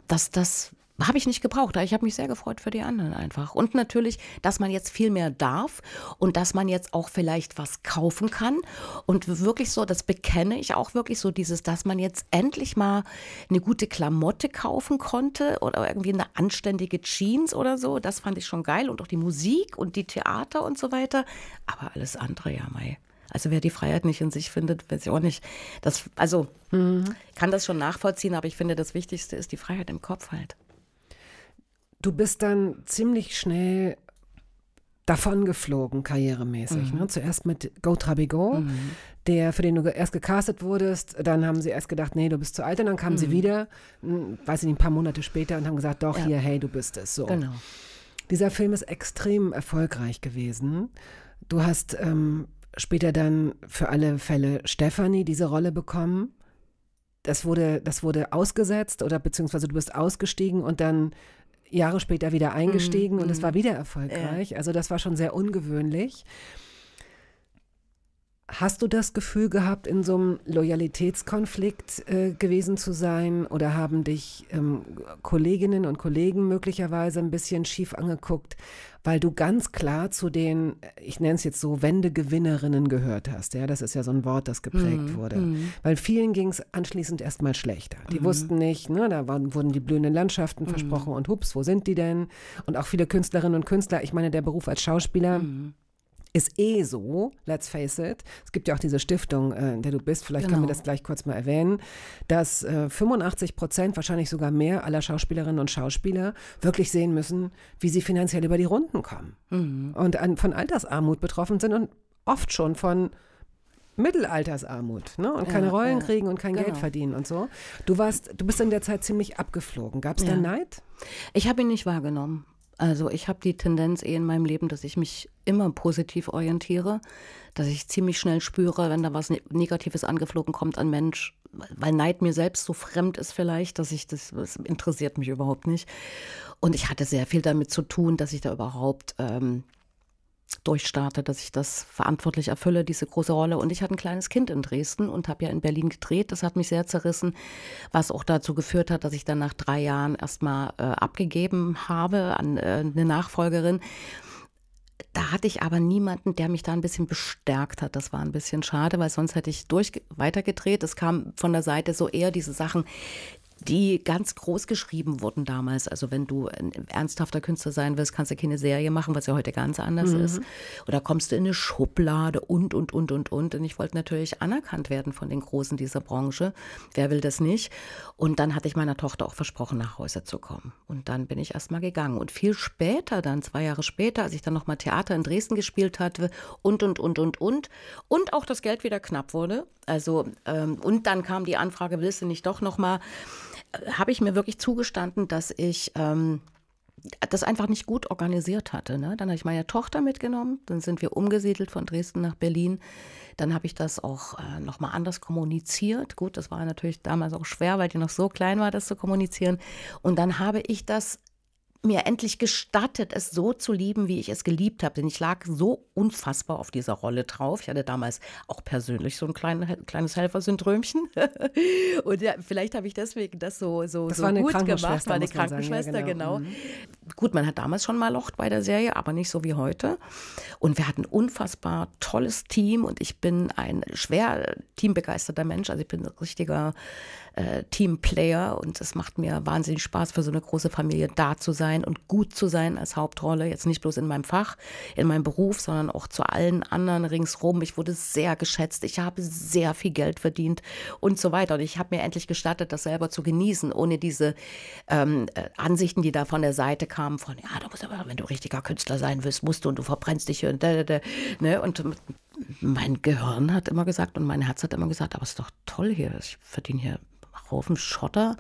das, das habe ich nicht gebraucht. Ich habe mich sehr gefreut für die anderen einfach. Und natürlich, dass man jetzt viel mehr darf und dass man jetzt auch vielleicht was kaufen kann. Und wirklich so, das bekenne ich auch wirklich so, dieses, dass man jetzt endlich mal eine gute Klamotte kaufen konnte oder irgendwie eine anständige Jeans oder so. Das fand ich schon geil. Und auch die Musik und die Theater und so weiter. Aber alles andere, ja, Mai. Also wer die Freiheit nicht in sich findet, weiß ich auch nicht. Das, also mhm. kann das schon nachvollziehen, aber ich finde, das Wichtigste ist die Freiheit im Kopf halt du bist dann ziemlich schnell davon geflogen, karrieremäßig. Mhm. Ne? Zuerst mit Go Trabigo, mhm. der, für den du erst gecastet wurdest. Dann haben sie erst gedacht, nee, du bist zu alt. Und dann kamen mhm. sie wieder, hm, weiß ich nicht, ein paar Monate später und haben gesagt, doch, ja. hier, hey, du bist es. So. Genau. Dieser Film ist extrem erfolgreich gewesen. Du hast ähm, später dann für alle Fälle Stephanie diese Rolle bekommen. Das wurde, das wurde ausgesetzt oder beziehungsweise du bist ausgestiegen und dann Jahre später wieder eingestiegen mhm. und es war mhm. wieder erfolgreich. Ja. Also das war schon sehr ungewöhnlich. Hast du das Gefühl gehabt, in so einem Loyalitätskonflikt äh, gewesen zu sein? Oder haben dich ähm, Kolleginnen und Kollegen möglicherweise ein bisschen schief angeguckt, weil du ganz klar zu den, ich nenne es jetzt so, Wendegewinnerinnen gehört hast? Ja, das ist ja so ein Wort, das geprägt mhm. wurde. Mhm. Weil vielen ging es anschließend erstmal schlechter. Die mhm. wussten nicht, ne, da waren, wurden die blühenden Landschaften mhm. versprochen und hups, wo sind die denn? Und auch viele Künstlerinnen und Künstler, ich meine, der Beruf als Schauspieler. Mhm ist eh so, let's face it. Es gibt ja auch diese Stiftung, äh, in der du bist, vielleicht genau. können wir genau. das gleich kurz mal erwähnen, dass 85 äh, Prozent, wahrscheinlich sogar mehr aller Schauspielerinnen und Schauspieler wirklich sehen müssen, wie sie finanziell über die Runden kommen mhm. und an, von Altersarmut betroffen sind und oft schon von Mittelaltersarmut ne? und ja, keine Rollen ja. kriegen und kein genau. Geld verdienen und so. Du warst, du bist in der Zeit ziemlich abgeflogen. Gab es ja. da Neid? Ich habe ihn nicht wahrgenommen. Also ich habe die Tendenz eh in meinem Leben, dass ich mich immer positiv orientiere, dass ich ziemlich schnell spüre, wenn da was ne-, Negatives angeflogen kommt an Mensch, weil Neid mir selbst so fremd ist vielleicht, dass ich das, das interessiert mich überhaupt nicht. Und ich hatte sehr viel damit zu tun, dass ich da überhaupt ähm, durchstarte, dass ich das verantwortlich erfülle, diese große Rolle. Und ich hatte ein kleines Kind in Dresden und habe ja in Berlin gedreht. Das hat mich sehr zerrissen, was auch dazu geführt hat, dass ich dann nach drei Jahren erstmal äh, abgegeben habe an äh, eine Nachfolgerin. Da hatte ich aber niemanden, der mich da ein bisschen bestärkt hat. Das war ein bisschen schade, weil sonst hätte ich durch weitergedreht. Es kam von der Seite so eher diese Sachen, die ganz groß geschrieben wurden damals. Also wenn du ein ernsthafter Künstler sein willst, kannst du keine Serie machen, was ja heute ganz anders mhm. ist. Oder kommst du in eine Schublade und, und, und, und, und. Und ich wollte natürlich anerkannt werden von den Großen dieser Branche. Wer will das nicht? Und dann hatte ich meiner Tochter auch versprochen, nach Hause zu kommen. Und dann bin ich erst mal gegangen. Und viel später, dann zwei Jahre später, als ich dann nochmal Theater in Dresden gespielt hatte und, und, und, und, und. Und auch das Geld wieder knapp wurde. Also, ähm, und dann kam die Anfrage, willst du nicht doch nochmal habe ich mir wirklich zugestanden, dass ich ähm, das einfach nicht gut organisiert hatte. Ne? Dann habe ich meine Tochter mitgenommen, dann sind wir umgesiedelt von Dresden nach Berlin. Dann habe ich das auch äh, nochmal anders kommuniziert. Gut, das war natürlich damals auch schwer, weil die noch so klein war, das zu kommunizieren. Und dann habe ich das mir endlich gestattet, es so zu lieben, wie ich es geliebt habe. Denn ich lag so unfassbar auf dieser Rolle drauf. Ich hatte damals auch persönlich so ein klein, kleines Helfersyndrömchen. und ja, vielleicht habe ich deswegen das so, so, das so war gut gemacht. War eine Krankenschwester, ja, genau. genau. Mhm. Gut, man hat damals schon mal Locht bei der Serie, aber nicht so wie heute. Und wir hatten ein unfassbar tolles Team und ich bin ein schwer teambegeisterter Mensch. Also ich bin ein richtiger äh, Teamplayer und es macht mir wahnsinnig Spaß, für so eine große Familie da zu sein und gut zu sein als Hauptrolle. Jetzt nicht bloß in meinem Fach, in meinem Beruf, sondern auch zu allen anderen ringsrum. Ich wurde sehr geschätzt, ich habe sehr viel Geld verdient und so weiter. Und ich habe mir endlich gestattet, das selber zu genießen, ohne diese ähm, äh, Ansichten, die da von der Seite kamen, von ja, du musst aber, wenn du richtiger Künstler sein willst, musst du und du verbrennst dich und da, da, da, ne? Und mein Gehirn hat immer gesagt und mein Herz hat immer gesagt, aber es ist doch toll hier, ich verdiene hier Haufen Schotter.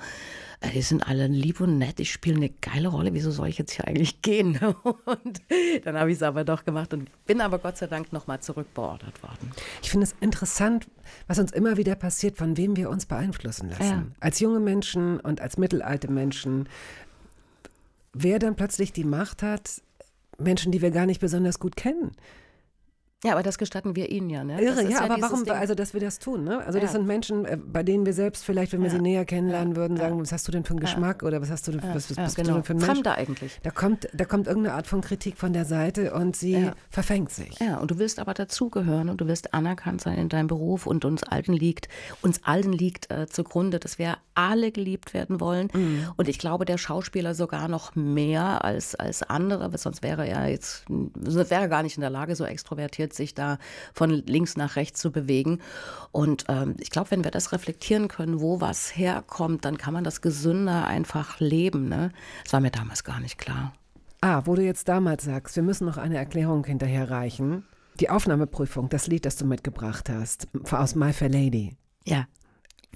Äh, die sind alle lieb und nett, ich spiele eine geile Rolle. Wieso soll ich jetzt hier eigentlich gehen? Und dann habe ich es aber doch gemacht und bin aber Gott sei Dank nochmal zurückbeordert worden. Ich finde es interessant, was uns immer wieder passiert, von wem wir uns beeinflussen lassen. Ja. Als junge Menschen und als mittelalte Menschen. Wer dann plötzlich die Macht hat, Menschen, die wir gar nicht besonders gut kennen. Ja, aber das gestatten wir ihnen ja, ne? Irre, ja, ja, aber warum, Ding. also dass wir das tun, ne? Also ja. das sind Menschen, äh, bei denen wir selbst vielleicht, wenn wir ja. sie näher kennenlernen würden, sagen, was hast du denn für einen Geschmack oder was hast du denn, was, was bist genau. du denn für ein Mensch? Fremder eigentlich. Da kommt, da kommt irgendeine Art von Kritik von der Seite und sie verfängt sich. Ja, und du wirst aber dazugehören und du wirst anerkannt sein in deinem Beruf und uns allen liegt, uns allen liegt äh, zugrunde, dass wir alle geliebt werden wollen. Mhm. Und ich glaube, der Schauspieler sogar noch mehr als, als andere, weil sonst wäre er jetzt, wäre gar nicht in der Lage, so extrovertiert entwickelt, sich da von links nach rechts zu bewegen. Und ähm, ich glaube, wenn wir das reflektieren können, wo was herkommt, dann kann man das gesünder einfach leben. Ne? Das war mir damals gar nicht klar. Ah, wo du jetzt damals sagst, wir müssen noch eine Erklärung hinterherreichen. Die Aufnahmeprüfung, das Lied, das du mitgebracht hast, war aus My Fair Lady. Ja.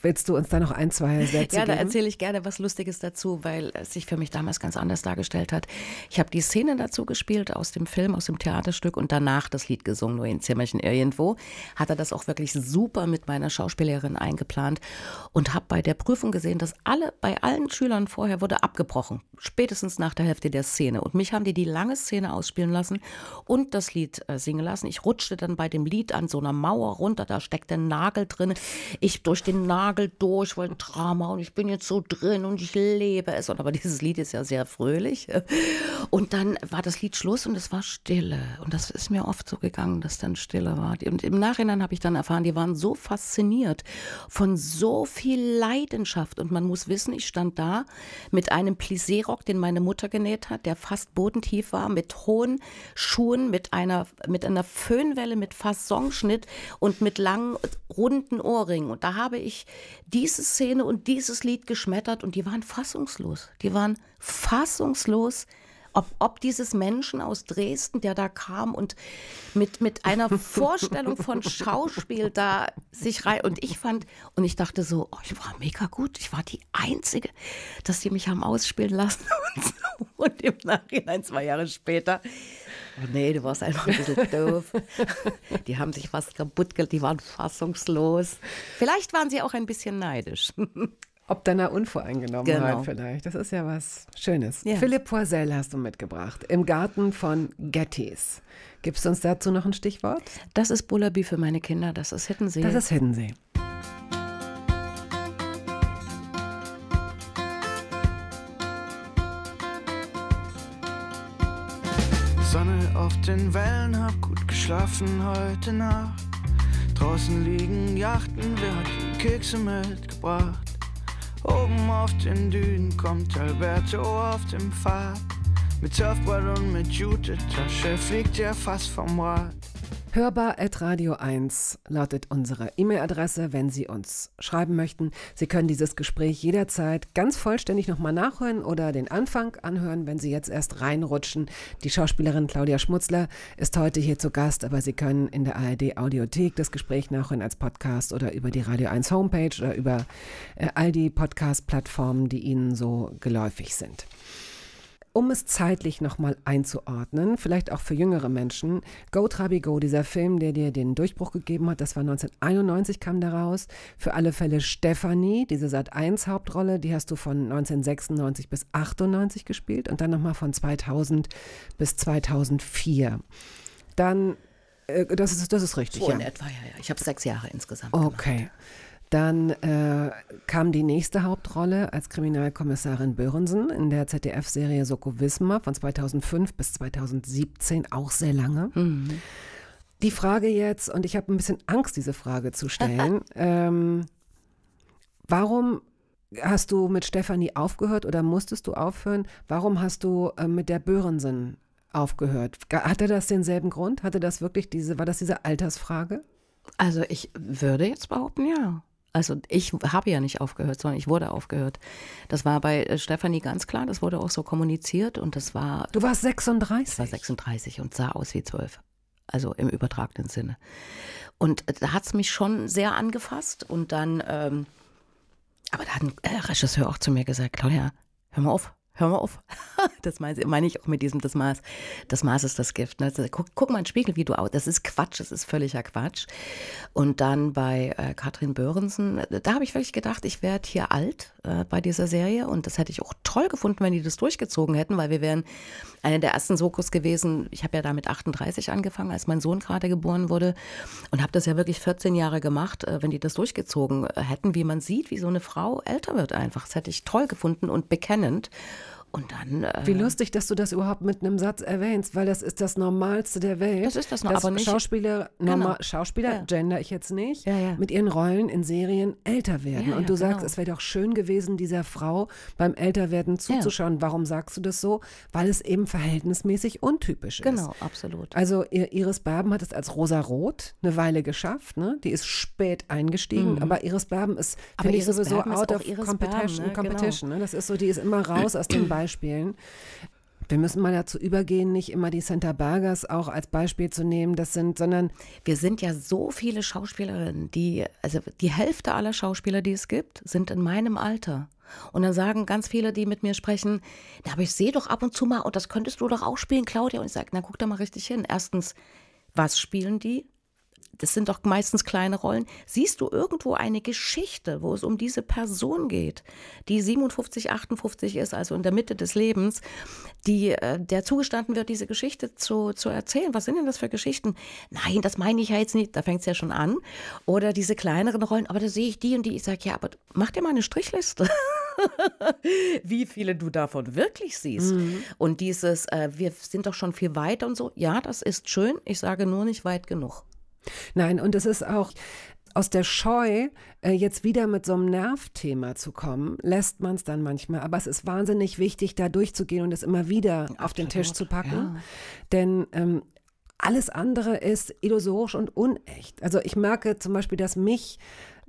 Willst du uns da noch ein, zwei Sätze Ja, da erzähle ich gerne was Lustiges dazu, weil es sich für mich damals ganz anders dargestellt hat. Ich habe die Szene dazu gespielt aus dem Film, aus dem Theaterstück und danach das Lied gesungen, nur in Zimmerchen irgendwo. Hat er das auch wirklich super mit meiner Schauspielerin eingeplant und habe bei der Prüfung gesehen, dass alle, bei allen Schülern vorher wurde abgebrochen, spätestens nach der Hälfte der Szene. Und mich haben die die lange Szene ausspielen lassen und das Lied äh, singen lassen. Ich rutschte dann bei dem Lied an so einer Mauer runter, da steckt der Nagel drin. Ich durch den Nagel struggle durch, weil Drama und ich bin jetzt so drin und ich lebe es. Und aber dieses Lied ist ja sehr fröhlich. Und dann war das Lied Schluss und es war Stille. Und das ist mir oft so gegangen, dass dann Stille war. Und im Nachhinein habe ich dann erfahren, die waren so fasziniert von so viel Leidenschaft. Und man muss wissen, ich stand da mit einem Plissé-Rock, den meine Mutter genäht hat, der fast bodentief war, mit hohen Schuhen, mit einer, mit einer Föhnwelle, mit Fassonschnitt und mit langen, runden Ohrringen. Und da habe ich diese Szene und dieses Lied geschmettert und die waren fassungslos. Die waren fassungslos, ob, ob dieses Menschen aus Dresden, der da kam und mit, mit einer Vorstellung von Schauspiel da sich rein. Und ich fand, und ich dachte so, oh, ich war mega gut, ich war die Einzige, dass die mich haben ausspielen lassen. Und, so. und im Nachhinein, zwei Jahre später, Oh nee, du warst einfach ein bisschen doof. die haben sich fast kaputt gelegt, die waren fassungslos. Vielleicht waren sie auch ein bisschen neidisch. Ob deiner Unvoreingenommenheit genau. vielleicht. Das ist ja was Schönes. Ja. Philipp Poisel hast du mitgebracht. Im Garten von Gettys. Gibst du uns dazu noch ein Stichwort? Das ist Bullaby für meine Kinder. Das ist Hiddensee. Das ist Hiddensee. auf den Wellen, hab gut geschlafen heute Nacht. Draußen liegen Yachten, wer hat die Kekse mitgebracht? Oben auf den Dünen kommt Alberto auf dem Pfad. Mit Surfboard und mit Jute-Tasche fliegt er fast vom Rad. Hörbar at Radio 1 lautet unsere E-Mail-Adresse, wenn Sie uns schreiben möchten. Sie können dieses Gespräch jederzeit ganz vollständig nochmal nachhören oder den Anfang anhören, wenn Sie jetzt erst reinrutschen. Die Schauspielerin Claudia Schmutzler ist heute hier zu Gast, aber Sie können in der ARD Audiothek das Gespräch nachhören als Podcast oder über die Radio 1 Homepage oder über äh, all die Podcast-Plattformen, die Ihnen so geläufig sind um es zeitlich nochmal einzuordnen, vielleicht auch für jüngere Menschen, Go Trabi Go, dieser Film, der dir den Durchbruch gegeben hat, das war 1991, kam da raus. Für alle Fälle Stephanie, diese Sat1 Hauptrolle, die hast du von 1996 bis 98 gespielt und dann nochmal von 2000 bis 2004. Dann, äh, das, ist, das ist richtig. So ja. in etwa, ja, ja. Ich habe sechs Jahre insgesamt. Okay. Gemacht. Dann äh, kam die nächste Hauptrolle als Kriminalkommissarin Börensen in der ZDF-Serie Soko Wismar von 2005 bis 2017, auch sehr lange. Mhm. Die Frage jetzt, und ich habe ein bisschen Angst, diese Frage zu stellen, ähm, warum hast du mit Stefanie aufgehört oder musstest du aufhören? Warum hast du äh, mit der Börensen aufgehört? Hatte das denselben Grund? Hatte das wirklich diese, war das diese Altersfrage? Also ich würde jetzt behaupten, ja. Also ich habe ja nicht aufgehört, sondern ich wurde aufgehört. Das war bei äh, Stefanie ganz klar, das wurde auch so kommuniziert und das war. Du warst 36. Ich war 36 und sah aus wie 12. Also im übertragenen Sinne. Und äh, da hat es mich schon sehr angefasst und dann, ähm, aber da hat ein äh, Regisseur auch zu mir gesagt, Claudia, hör mal auf, hör mal auf. Das meine ich auch mit diesem, das Maß, das Maß ist das Gift. Ne? Guck, guck, mal in den Spiegel, wie du aus. Das ist Quatsch, das ist völliger Quatsch. Und dann bei äh, Katrin Börensen, da habe ich wirklich gedacht, ich werde hier alt äh, bei dieser Serie. Und das hätte ich auch toll gefunden, wenn die das durchgezogen hätten, weil wir wären eine der ersten Sokos gewesen. Ich habe ja da mit 38 angefangen, als mein Sohn gerade geboren wurde. Und habe das ja wirklich 14 Jahre gemacht, äh, wenn die das durchgezogen äh, hätten, wie man sieht, wie so eine Frau älter wird einfach. Das hätte ich toll gefunden und bekennend. Und dann. Äh, Wie lustig, dass du das überhaupt mit einem Satz erwähnst, weil das ist das Normalste der Welt. Das ist das, Normalste. aber nicht. Schauspieler, genau. normal, genau. Schauspieler ja. gender ich jetzt nicht, ja, ja. mit ihren Rollen in Serien älter werden. und du sagst, genau. es wäre doch schön gewesen, dieser Frau beim Älterwerden zuzuschauen. Warum sagst du das so? Weil es eben verhältnismäßig untypisch ist. Genau, absolut. Also Iris Berben hat es als rosa-rot eine Weile geschafft. Ne? Die ist spät eingestiegen, mhm. aber Iris Berben ist, finde ich, sowieso out of Competition. Berben, ne? Genau. Competition genau. ne? Das ist so, die ist immer raus aus den beiden. Beispielen. Wir müssen mal dazu übergehen, nicht immer die Santa Burgers auch als Beispiel zu nehmen. Das sind, sondern wir sind ja so viele Schauspielerinnen, die also die Hälfte aller Schauspieler, die es gibt, sind in meinem Alter. Und dann sagen ganz viele, die mit mir sprechen, da habe ich sehe doch ab und zu mal und oh, das könntest du doch auch spielen, Claudia. Und ich sage, na guck da mal richtig hin. Erstens, was spielen die? das sind doch meistens kleine Rollen, siehst du irgendwo eine Geschichte, wo es um diese Person geht, die 57, 58 ist, also in der Mitte des Lebens, die, äh, der zugestanden wird, diese Geschichte zu, zu erzählen. Was sind denn das für Geschichten? Nein, das meine ich ja jetzt nicht, da fängt es ja schon an. Oder diese kleineren Rollen, aber da sehe ich die und die. Ich sage, ja, aber mach dir mal eine Strichliste. wie viele du davon wirklich siehst. Mhm. Und dieses, äh, wir sind doch schon viel weiter und so, ja, das ist schön, ich sage nur nicht weit genug. Nein, und es ist auch aus der Scheu, äh, jetzt wieder mit so einem Nervthema zu kommen, lässt man es dann manchmal. Aber es ist wahnsinnig wichtig, da durchzugehen und es immer wieder Absolut. auf den Tisch zu packen. Ja. Denn ähm, alles andere ist illusorisch und unecht. Also ich merke zum Beispiel, dass mich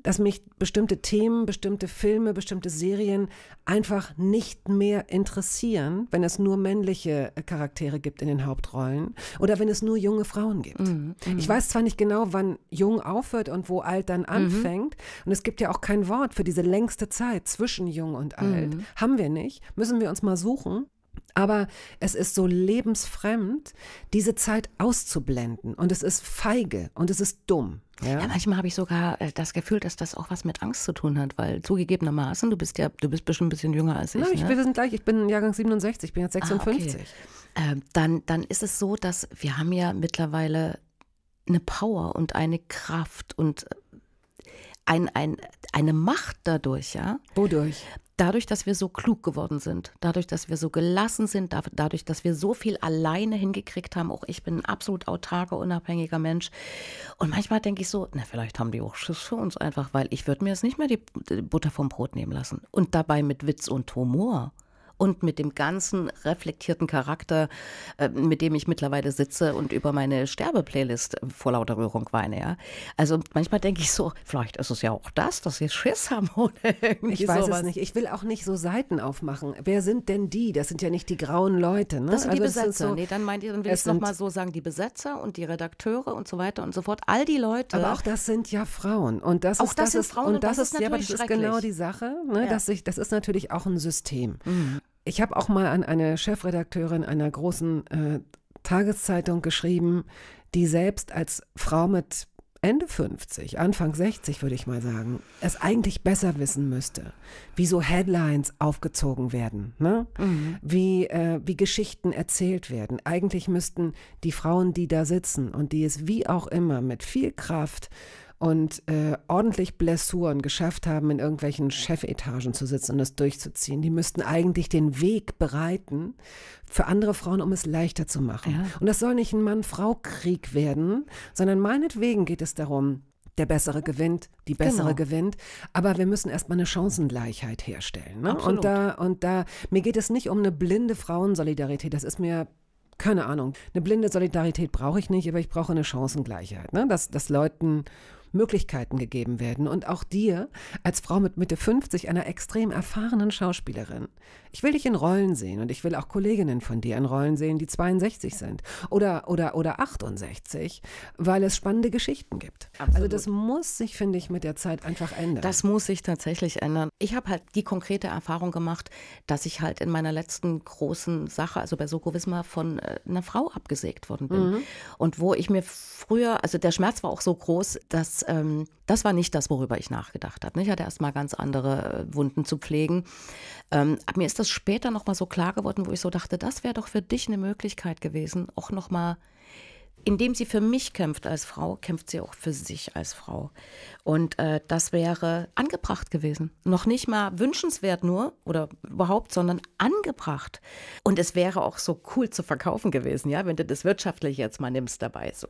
dass mich bestimmte Themen, bestimmte Filme, bestimmte Serien einfach nicht mehr interessieren, wenn es nur männliche Charaktere gibt in den Hauptrollen oder wenn es nur junge Frauen gibt. Mhm, mhm. ich weiß zwar nicht genau, wann jung aufhört und wo alt dann mhm. anfängt. Mhm. Und es gibt ja auch kein Wort für diese längste Zeit zwischen jung und alt. Mhm. Haben wir nicht. Müssen wir uns mal suchen. Aber es ist so lebensfremd, diese Zeit auszublenden. Und es ist feige und es ist dumm. Ja? ja, manchmal habe ich sogar äh, das Gefühl, dass das auch was mit Angst zu tun hat, weil zugegebenermaßen, du bist ja, du bist bestimmt ein bisschen jünger als ich. Nein, ich ne? wir sind gleich, ich bin Jahrgang 67, ich bin jetzt 56. Ah, okay. äh, dann, dann ist es so, dass wir haben ja mittlerweile eine Power und eine Kraft und äh, ein, ein, eine Macht dadurch, ja. Wodurch? dadurch, dass wir so klug geworden sind, dadurch, dass wir so gelassen sind, dadurch, dass wir so viel alleine hingekriegt haben, auch ich bin ein absolut autarker, unabhängiger Mensch. Und manchmal denke ich so, na, vielleicht haben die auch Schiss für uns einfach, weil ich würde mir jetzt nicht mehr die Butter vom Brot nehmen lassen. Und dabei mit Witz und Humor und mit dem ganzen reflektierten Charakter, äh, mit dem ich mittlerweile sitze und über meine Sterbe-Playlist vor lauter Rührung weine. Ja? Also manchmal denke ich so, vielleicht ist es ja auch das, dass wir Schiss haben oder Ich weiß sowas. es nicht. Ich will auch nicht so Seiten aufmachen. Wer sind denn die? Das sind ja nicht die grauen Leute. Ne? Das sind also die Besetzer. Sind so, nee, dann meint ihr, dann will ich es nochmal so sagen, die Besetzer und die Redakteure und so weiter und so fort. All die Leute. Aber auch das sind ja Frauen. Und das auch ist, das, das sind ist, Frauen und das, das ist, ja, aber das ist genau die Sache, ne? ja. dass sich, das ist natürlich auch ein System. Mhm. Ich habe auch mal an eine Chefredakteurin einer großen äh, Tageszeitung geschrieben, die selbst als Frau mit Ende 50, Anfang 60 würde ich mal sagen, es eigentlich besser wissen müsste, wie so Headlines aufgezogen werden, ne? Mhm. wie, äh, wie Geschichten erzählt werden. Eigentlich müssten die Frauen, die da sitzen und die es wie auch immer mit viel Kraft und äh, ordentlich Blessuren geschafft haben, in irgendwelchen Chefetagen zu sitzen und das durchzuziehen. Die müssten eigentlich den Weg bereiten für andere Frauen, um es leichter zu machen. Ja. Und das soll nicht ein Mann-Frau-Krieg werden, sondern meinetwegen geht es darum, der Bessere gewinnt, die Bessere genau. gewinnt. Aber wir müssen erstmal eine Chancengleichheit herstellen. Ne? Und da, und da, mir geht es nicht um eine blinde Frauensolidarität. Das ist mir keine Ahnung. Eine blinde Solidarität brauche ich nicht, aber ich brauche eine Chancengleichheit. Ne? Dass, dass Leuten Möglichkeiten gegeben werden und auch dir als Frau mit Mitte 50, einer extrem erfahrenen Schauspielerin. Ich will dich in Rollen sehen und ich will auch Kolleginnen von dir in Rollen sehen, die 62 sind oder, oder, oder 68, weil es spannende Geschichten gibt. Absolut. Also das muss sich, finde ich, mit der Zeit einfach ändern. Das muss sich tatsächlich ändern. Ich habe halt die konkrete Erfahrung gemacht, dass ich halt in meiner letzten großen Sache, also bei Soko Wismar, von äh, einer Frau abgesägt worden bin. Mhm. Und wo ich mir früher, also der Schmerz war auch so groß, dass ähm, das war nicht das, worüber ich nachgedacht habe. Ich hatte erstmal ganz andere äh, Wunden zu pflegen. Ähm, mir ist das später nochmal so klar geworden, wo ich so dachte, das wäre doch für dich eine Möglichkeit gewesen, auch nochmal indem sie für mich kämpft als Frau, kämpft sie auch für sich als Frau. Und äh, das wäre angebracht gewesen. Noch nicht mal wünschenswert nur oder überhaupt, sondern angebracht. Und es wäre auch so cool zu verkaufen gewesen, ja, wenn du das wirtschaftlich jetzt mal nimmst dabei. So.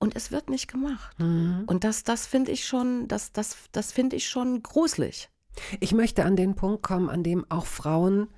Und es wird nicht gemacht. Mhm. Und das, das finde ich schon, das, das, das finde ich schon gruselig. Ich möchte an den Punkt kommen, an dem auch Frauen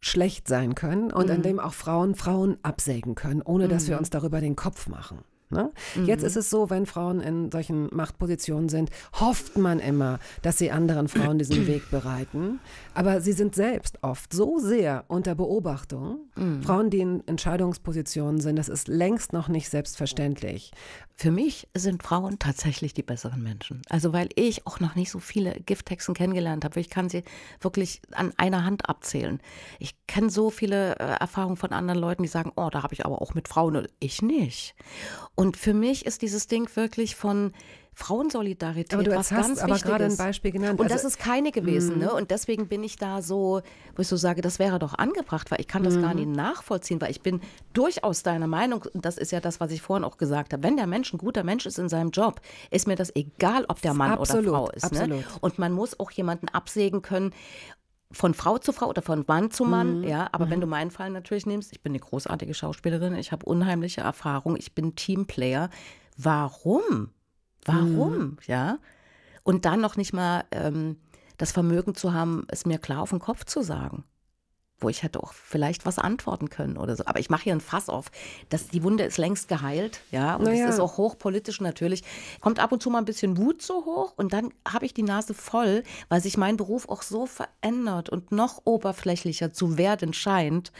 schlecht sein können und mhm. an dem auch Frauen Frauen absägen können, ohne dass wir mhm. uns darüber den Kopf machen. Ne? Mhm. Jetzt ist es so, wenn Frauen in solchen Machtpositionen sind, hofft man immer, dass sie anderen Frauen diesen Weg bereiten. Aber sie sind selbst oft so sehr unter Beobachtung. Mhm. Frauen, die in Entscheidungspositionen sind, das ist längst noch nicht selbstverständlich. Für mich sind Frauen tatsächlich die besseren Menschen. Also weil ich auch noch nicht so viele Gifthexen kennengelernt habe. Ich kann sie wirklich an einer Hand abzählen. Ich kenne so viele äh, Erfahrungen von anderen Leuten, die sagen, oh, da habe ich aber auch mit Frauen und ich nicht. Und für mich ist dieses Ding wirklich von Frauensolidarität aber du was hast ganz aber Wichtiges. gerade ein Beispiel genannt. Und also, das ist keine gewesen. Mm. Ne? Und deswegen bin ich da so, wo ich so sage, das wäre doch angebracht, weil ich kann das gar mm. nicht nachvollziehen, weil ich bin durchaus deiner Meinung, und das ist ja das, was ich vorhin auch gesagt habe, wenn der Mensch ein guter Mensch ist in seinem Job, ist mir das egal, ob der Mann absolut, oder Frau ist. Ne? Absolut. Ne? Und man muss auch jemanden absägen können, von Frau zu Frau oder von Mann zu Mann, mhm. ja. Aber mhm. wenn du meinen Fall natürlich nimmst, ich bin eine großartige Schauspielerin, ich habe unheimliche Erfahrung, ich bin Teamplayer. Warum? Warum? Mhm. Ja. Und dann noch nicht mal ähm, das Vermögen zu haben, es mir klar auf den Kopf zu sagen wo ich hätte auch vielleicht was antworten können oder so. Aber ich mache hier ein Fass auf. dass die Wunde ist längst geheilt, ja, und naja. es ist auch hochpolitisch natürlich. Kommt ab und zu mal ein bisschen Wut so hoch und dann habe ich die Nase voll, weil sich mein Beruf auch so verändert und noch oberflächlicher zu werden scheint,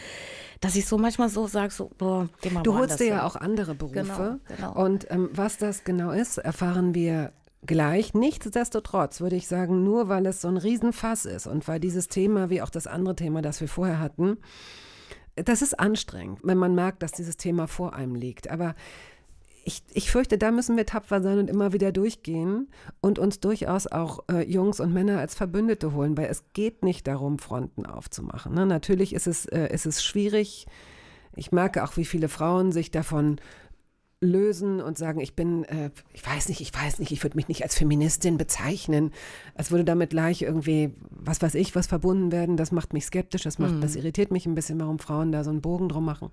dass ich so manchmal so sage, so, boah, geh mal Du holst dir ja auch andere Berufe. Genau, genau. Und ähm, was das genau ist, erfahren wir gleich. Nichtsdestotrotz würde ich sagen, nur weil es so ein Riesenfass ist und weil dieses Thema, wie auch das andere Thema, das wir vorher hatten, das ist anstrengend, wenn man merkt, dass dieses Thema vor einem liegt. Aber ich, ich fürchte, da müssen wir tapfer sein und immer wieder durchgehen und uns durchaus auch äh, Jungs und Männer als Verbündete holen, weil es geht nicht darum, Fronten aufzumachen. Ne? Natürlich ist es, äh, ist es schwierig. Ich merke auch, wie viele Frauen sich davon äh, lösen und sagen, ich bin, äh, ich weiß nicht, ich weiß nicht, ich würde mich nicht als Feministin bezeichnen. Als würde damit gleich irgendwie, was weiß ich, was verbunden werden. Das macht mich skeptisch, das, macht, mhm. das irritiert mich ein bisschen, warum Frauen da so einen Bogen drum machen.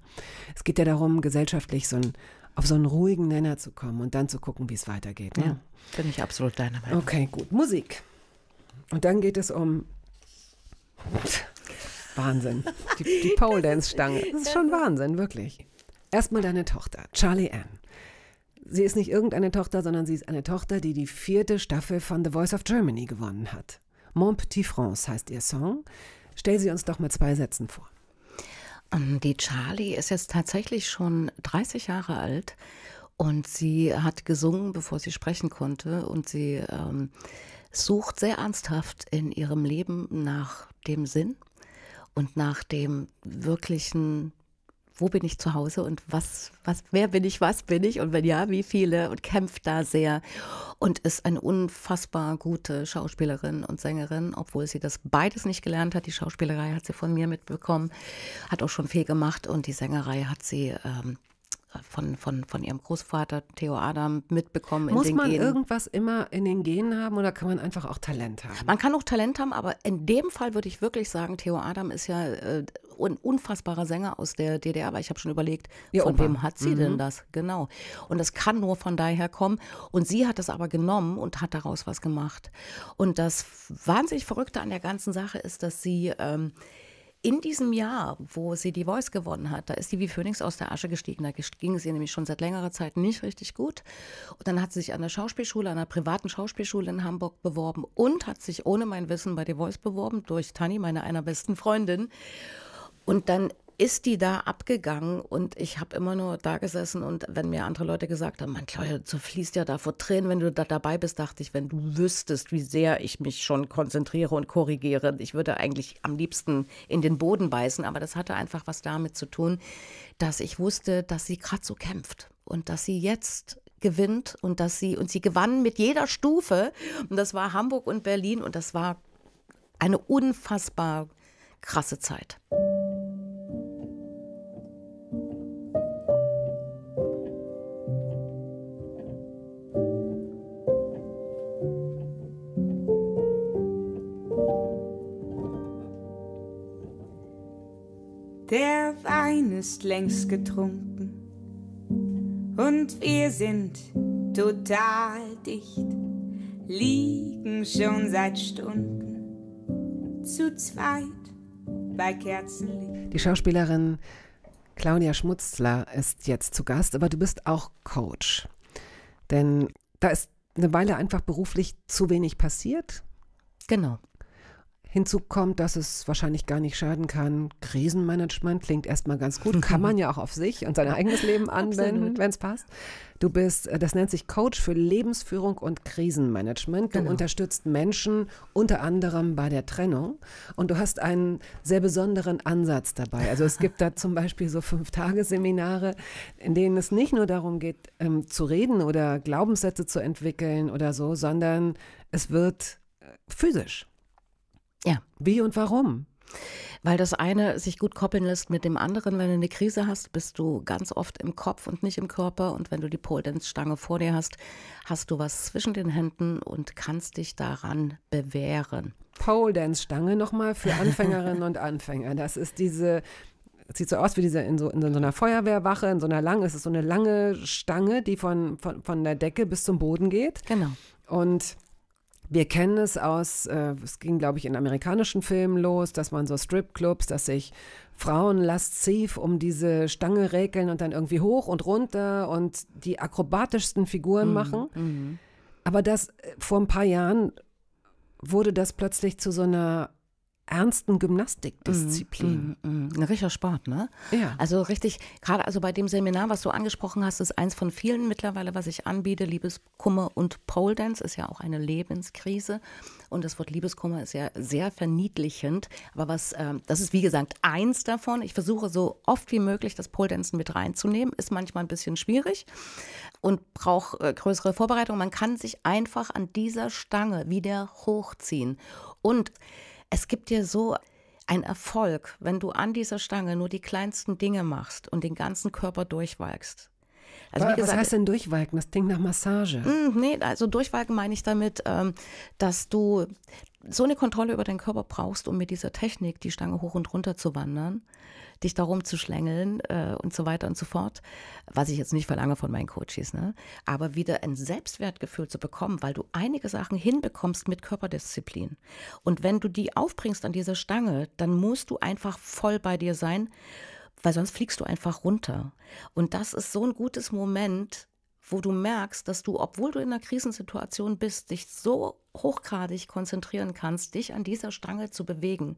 Es geht ja darum, gesellschaftlich so ein, auf so einen ruhigen Nenner zu kommen und dann zu gucken, wie es weitergeht. Ne? Ja, bin ich absolut deiner Meinung. Okay, gut. Musik. Und dann geht es um Wahnsinn. Die, die Pole Dance Stange. Das ist schon Wahnsinn, wirklich. Erstmal deine Tochter, Charlie Ann. Sie ist nicht irgendeine Tochter, sondern sie ist eine Tochter, die die vierte Staffel von The Voice of Germany gewonnen hat. Mon Petit France heißt ihr Song. Stell sie uns doch mit zwei Sätzen vor. Ähm, die Charlie ist jetzt tatsächlich schon 30 Jahre alt und sie hat gesungen, bevor sie sprechen konnte und sie ähm, sucht sehr ernsthaft in ihrem Leben nach dem Sinn und nach dem wirklichen wo bin ich zu Hause und was, was, wer bin ich, was bin ich und wenn ja, wie viele und kämpft da sehr und ist eine unfassbar gute Schauspielerin und Sängerin, obwohl sie das beides nicht gelernt hat. Die Schauspielerei hat sie von mir mitbekommen, hat auch schon viel gemacht und die Sängerei hat sie ähm, von, von, von ihrem Großvater Theo Adam mitbekommen. Muss man Genen. irgendwas immer in den Genen haben oder kann man einfach auch Talent haben? Man kann auch Talent haben, aber in dem Fall würde ich wirklich sagen, Theo Adam ist ja äh, ein unfassbarer Sänger aus der DDR, aber ich habe schon überlegt, ja, von Opa. wem hat sie mhm. denn das? Genau. Und das kann nur von daher kommen. Und sie hat es aber genommen und hat daraus was gemacht. Und das wahnsinnig Verrückte an der ganzen Sache ist, dass sie ähm, in diesem Jahr, wo sie die Voice gewonnen hat, da ist sie wie Phoenix aus der Asche gestiegen. Da ging es ihr nämlich schon seit längerer Zeit nicht richtig gut. Und dann hat sie sich an der Schauspielschule, an einer privaten Schauspielschule in Hamburg beworben und hat sich ohne mein Wissen bei The Voice beworben, durch Tani, meine einer besten Freundin. Und dann ist die da abgegangen und ich habe immer nur da gesessen und wenn mir andere Leute gesagt haben, man Claudia, du fließt ja da vor Tränen, wenn du da dabei bist, dachte ich, wenn du wüsstest, wie sehr ich mich schon konzentriere und korrigiere, ich würde eigentlich am liebsten in den Boden beißen, aber das hatte einfach was damit zu tun, dass ich wusste, dass sie gerade so kämpft und dass sie jetzt gewinnt und dass sie und sie gewannen mit jeder Stufe und das war Hamburg und Berlin und das war eine unfassbar krasse Zeit. Der Wein ist längst getrunken und wir sind total dicht, liegen schon seit Stunden zu zweit bei Kerzenlicht. Die Schauspielerin Claudia Schmutzler ist jetzt zu Gast, aber du bist auch Coach. Denn da ist eine Weile einfach beruflich zu wenig passiert. Genau. Hinzu kommt, dass es wahrscheinlich gar nicht schaden kann. Krisenmanagement klingt erstmal ganz gut, kann man ja auch auf sich und sein eigenes Leben anwenden, wenn es passt. Du bist, äh, das nennt sich Coach für Lebensführung und Krisenmanagement. Du genau. unterstützt Menschen unter anderem bei der Trennung und du hast einen sehr besonderen Ansatz dabei. Also es gibt da zum Beispiel so Fünf-Tage-Seminare, in denen es nicht nur darum geht, ähm, zu reden oder Glaubenssätze zu entwickeln oder so, sondern es wird äh, physisch. Ja. Wie und warum? Weil das eine sich gut koppeln lässt mit dem anderen. Wenn du eine Krise hast, bist du ganz oft im Kopf und nicht im Körper. Und wenn du die pole Dance stange vor dir hast, hast du was zwischen den Händen und kannst dich daran bewähren. Pole-Dance-Stange nochmal für Anfängerinnen und Anfänger. Das ist diese sieht so aus wie diese in so, in so einer Feuerwehrwache, in so einer langen, es ist so eine lange Stange, die von, von, von der Decke bis zum Boden geht. Genau. Und wir kennen es aus, äh, es ging, glaube ich, in amerikanischen Filmen los, dass man so Stripclubs, dass sich Frauen lasziv um diese Stange räkeln und dann irgendwie hoch und runter und die akrobatischsten Figuren mhm. machen. Mhm. Aber das äh, vor ein paar Jahren wurde das plötzlich zu so einer ernsten mhm, Gymnastikdisziplin. Mm, mm, mm. Ein richtiger Sport, ne? Ja. Also richtig, gerade also bei dem Seminar, was du angesprochen hast, ist eins von vielen mittlerweile, was ich anbiete. Liebeskummer und Pole Dance ist ja auch eine Lebenskrise. Und das Wort Liebeskummer ist ja sehr verniedlichend. Aber was, ähm, das ist wie gesagt eins davon. Ich versuche so oft wie möglich das Pole Dancen mit reinzunehmen. Ist manchmal ein bisschen schwierig und braucht äh, größere Vorbereitung. Man kann sich einfach an dieser Stange wieder hochziehen. Und es gibt dir so einen Erfolg, wenn du an dieser Stange nur die kleinsten Dinge machst und den ganzen Körper durchwalkst. Also, gesagt, was heißt denn durchwalken? Das klingt nach Massage. Hm, nee, also durchwalken meine ich damit, ähm, dass du so eine Kontrolle über deinen Körper brauchst, um mit dieser Technik die Stange hoch und runter zu wandern, dich da rumzuschlängeln äh, und so weiter und so fort. Was ich jetzt nicht verlange von meinen Coaches, ne? aber wieder ein Selbstwertgefühl zu bekommen, weil du einige Sachen hinbekommst mit Körperdisziplin. Und wenn du die aufbringst an dieser Stange, dann musst du einfach voll bei dir sein, weil sonst fliegst du einfach runter. Und das ist so ein gutes Moment, wo du merkst, dass du, obwohl du in einer Krisensituation bist, dich so hochgradig konzentrieren kannst, dich an dieser Stange zu bewegen,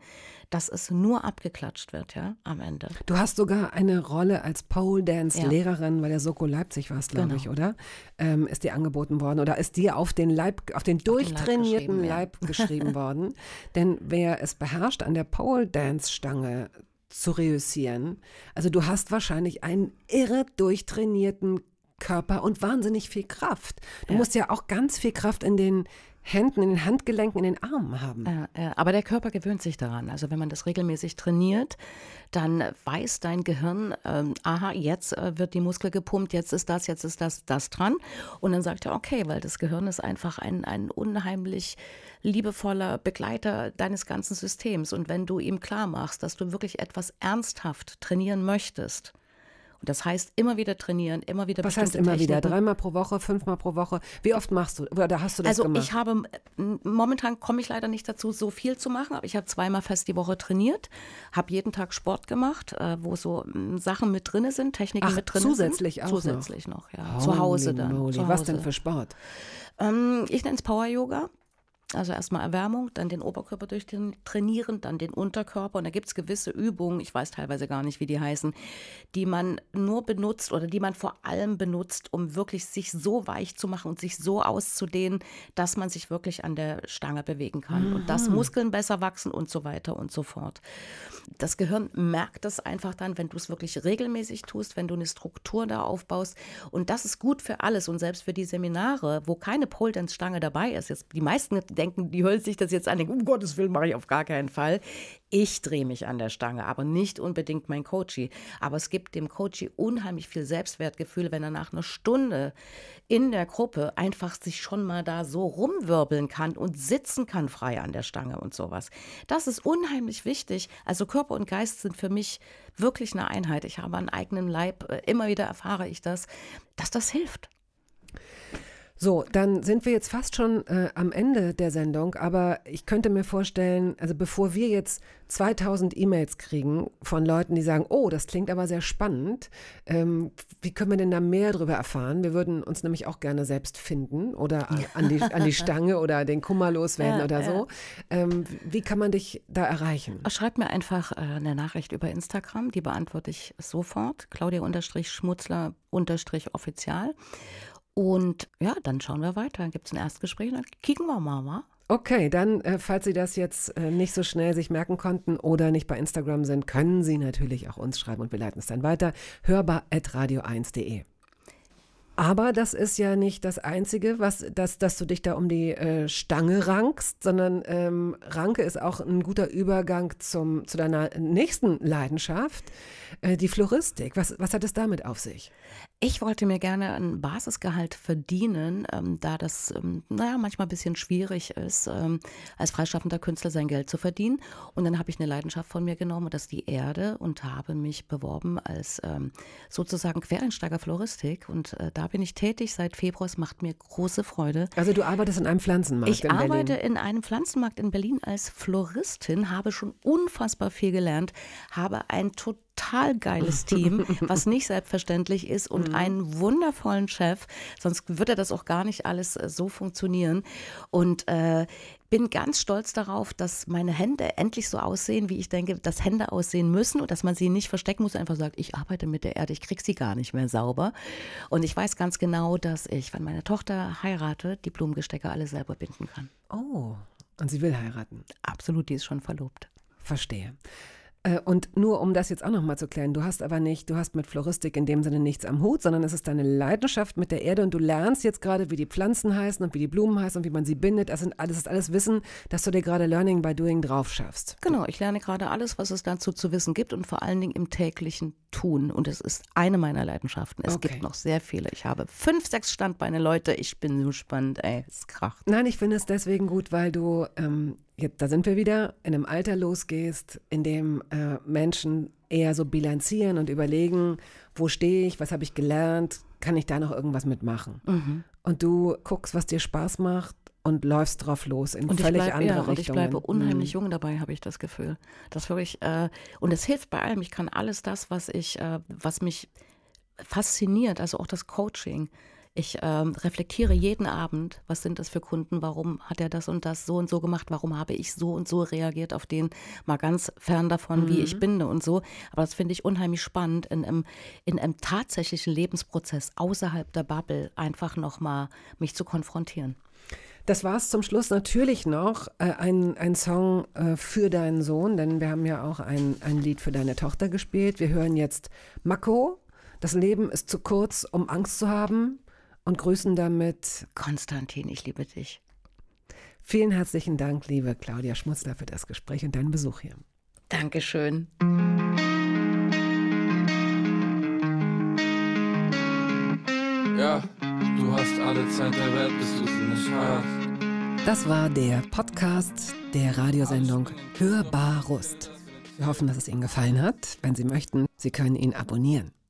dass es nur abgeklatscht wird, ja, am Ende. Du hast sogar eine Rolle als Pole Dance Lehrerin, ja. weil der Soko Leipzig war es, glaube genau. ich, oder? Ähm, ist dir angeboten worden oder ist dir auf den Leib, auf den durchtrainierten auf den Leib geschrieben, Leib geschrieben worden? Denn wer es beherrscht, an der Pole Dance Stange zu reüssieren. Also du hast wahrscheinlich einen irre durchtrainierten Körper und wahnsinnig viel Kraft. Du ja. musst ja auch ganz viel Kraft in den Händen, in den Handgelenken, in den Armen haben. Ja, ja. Aber der Körper gewöhnt sich daran. Also wenn man das regelmäßig trainiert, dann weiß dein Gehirn, ähm, aha, jetzt äh, wird die Muskel gepumpt, jetzt ist das, jetzt ist das, das dran. Und dann sagt er, okay, weil das Gehirn ist einfach ein, ein unheimlich liebevoller Begleiter deines ganzen Systems. Und wenn du ihm klar machst, dass du wirklich etwas ernsthaft trainieren möchtest, und das heißt, immer wieder trainieren, immer wieder Was heißt immer Techniken. wieder? Dreimal pro Woche, fünfmal pro Woche? Wie oft machst du oder hast du das also gemacht? Also ich habe, momentan komme ich leider nicht dazu, so viel zu machen, aber ich habe zweimal fest die Woche trainiert, habe jeden Tag Sport gemacht, äh, wo so Sachen mit drin sind, Techniken Ach, mit drin zusätzlich sind. Auch zusätzlich auch noch. Zusätzlich noch, ja. Holy zu Hause dann. Moly. Zu Hause. Was denn für Sport? Ähm, ich nenne es Power Yoga. Also erstmal Erwärmung, dann den Oberkörper durchtrainieren, dann den Unterkörper. Und da gibt es gewisse Übungen, ich weiß teilweise gar nicht, wie die heißen, die man nur benutzt oder die man vor allem benutzt, um wirklich sich so weich zu machen und sich so auszudehnen, dass man sich wirklich an der Stange bewegen kann. Mhm. Und dass mhm. Muskeln besser wachsen und so weiter und so fort. Das Gehirn merkt das einfach dann, wenn du es wirklich regelmäßig tust, wenn du eine Struktur da aufbaust. Und das ist gut für alles und selbst für die Seminare, wo keine Pole dance Stange dabei ist. Jetzt die meisten denken, denken, die hört sich das jetzt an, denken, um Gottes Willen mache ich auf gar keinen Fall. Ich drehe mich an der Stange, aber nicht unbedingt mein Coachy. Aber es gibt dem Coachy unheimlich viel Selbstwertgefühl, wenn er nach einer Stunde in der Gruppe einfach sich schon mal da so rumwirbeln kann und sitzen kann frei an der Stange und sowas. Das ist unheimlich wichtig. Also Körper und Geist sind für mich wirklich eine Einheit. Ich habe einen eigenen Leib, äh, immer wieder erfahre ich das, dass das hilft. So, dann sind wir jetzt fast schon äh, am Ende der Sendung, aber ich könnte mir vorstellen, also bevor wir jetzt 2000 E-Mails kriegen von Leuten, die sagen, oh, das klingt aber sehr spannend, ähm, wie können wir denn da mehr darüber erfahren? Wir würden uns nämlich auch gerne selbst finden oder an die, an die Stange oder den Kummer loswerden ja, oder ja. so. Ähm, wie kann man dich da erreichen? Schreib mir einfach äh, eine Nachricht über Instagram, die beantworte ich sofort, claudia-schmutzler-offizial. Und ja, dann schauen wir weiter. Dann gibt es ein Erstgespräch, dann kicken wir mal, wa? Okay, dann, äh, falls Sie das jetzt äh, nicht so schnell sich merken konnten oder nicht bei Instagram sind, können Sie natürlich auch uns schreiben und wir leiten es dann weiter. Hörbar at radio1.de. Aber das ist ja nicht das Einzige, was, dass, dass du dich da um die äh, Stange rankst, sondern ähm, Ranke ist auch ein guter Übergang zum, zu deiner nächsten Leidenschaft, äh, die Floristik. Was, was hat es damit auf sich? Ich wollte mir gerne ein Basisgehalt verdienen, ähm, da das ähm, naja, manchmal ein bisschen schwierig ist, ähm, als freischaffender Künstler sein Geld zu verdienen. Und dann habe ich eine Leidenschaft von mir genommen, und das ist die Erde, und habe mich beworben als ähm, sozusagen Quereinsteiger Floristik und äh, da bin ich tätig seit Februar. Es macht mir große Freude. Also du arbeitest in einem Pflanzenmarkt ich in Berlin. Ich arbeite in einem Pflanzenmarkt in Berlin als Floristin, habe schon unfassbar viel gelernt, habe ein total total geiles Team, was nicht selbstverständlich ist und mhm. einen wundervollen Chef. Sonst würde das auch gar nicht alles äh, so funktionieren. Und äh, bin ganz stolz darauf, dass meine Hände endlich so aussehen, wie ich denke, dass Hände aussehen müssen und dass man sie nicht verstecken muss, einfach sagt, ich arbeite mit der Erde, ich kriege sie gar nicht mehr sauber. Und ich weiß ganz genau, dass ich, wenn meine Tochter heirate, die Blumengestecker alle selber binden kann. Oh, und sie will heiraten. Absolut, die ist schon verlobt. Verstehe. Äh, und nur um das jetzt auch nochmal zu klären, du hast aber nicht, du hast mit Floristik in dem Sinne nichts am Hut, sondern es ist deine Leidenschaft mit der Erde und du lernst jetzt gerade, wie die Pflanzen heißen und wie die Blumen heißen und wie man sie bindet. Das, sind, alles ist alles Wissen, dass du dir gerade Learning by Doing drauf schaffst. Genau, ich lerne gerade alles, was es dazu zu wissen gibt und vor allen Dingen im täglichen Tun. Und es ist eine meiner Leidenschaften. Es okay. gibt noch sehr viele. Ich habe fünf, sechs Standbeine, Leute. Ich bin so spannend, ey. Es kracht. Nein, ich finde es deswegen gut, weil du ähm, jetzt, da sind wir wieder, in einem Alter losgehst, in dem äh, Menschen eher so bilanzieren und überlegen, wo stehe ich, was habe ich gelernt, kann ich da noch irgendwas mitmachen? Mhm. Und du guckst, was dir Spaß macht und läufst drauf los in und völlig bleib, andere ja, Richtungen. Und ich bleibe unheimlich mhm. jung dabei, habe ich das Gefühl. Das wirklich, äh, und es hilft bei allem. Ich kann alles das, was ich, äh, was mich fasziniert, also auch das Coaching, ich ähm, reflektiere jeden Abend, was sind das für Kunden, warum hat er das und das so und so gemacht, warum habe ich so und so reagiert auf den, mal ganz fern davon, mhm. wie ich mhm. binde und so. Aber das finde ich unheimlich spannend, in einem, in einem tatsächlichen Lebensprozess außerhalb der Bubble einfach nochmal mich zu konfrontieren. Das war es zum Schluss natürlich noch äh, ein, ein Song äh, für deinen Sohn, denn wir haben ja auch ein, ein Lied für deine Tochter gespielt. Wir hören jetzt Mako. Das Leben ist zu kurz, um Angst zu haben und grüßen damit Konstantin, ich liebe dich. Vielen herzlichen Dank, liebe Claudia Schmutzler, für das Gespräch und deinen Besuch hier. Dankeschön. Ja, du hast alle Zeit der Welt, bis du sie nicht hast. Das war der Podcast der Radiosendung Hörbar Rust. Wir hoffen, dass es Ihnen gefallen hat. Wenn Sie möchten, Sie können ihn abonnieren.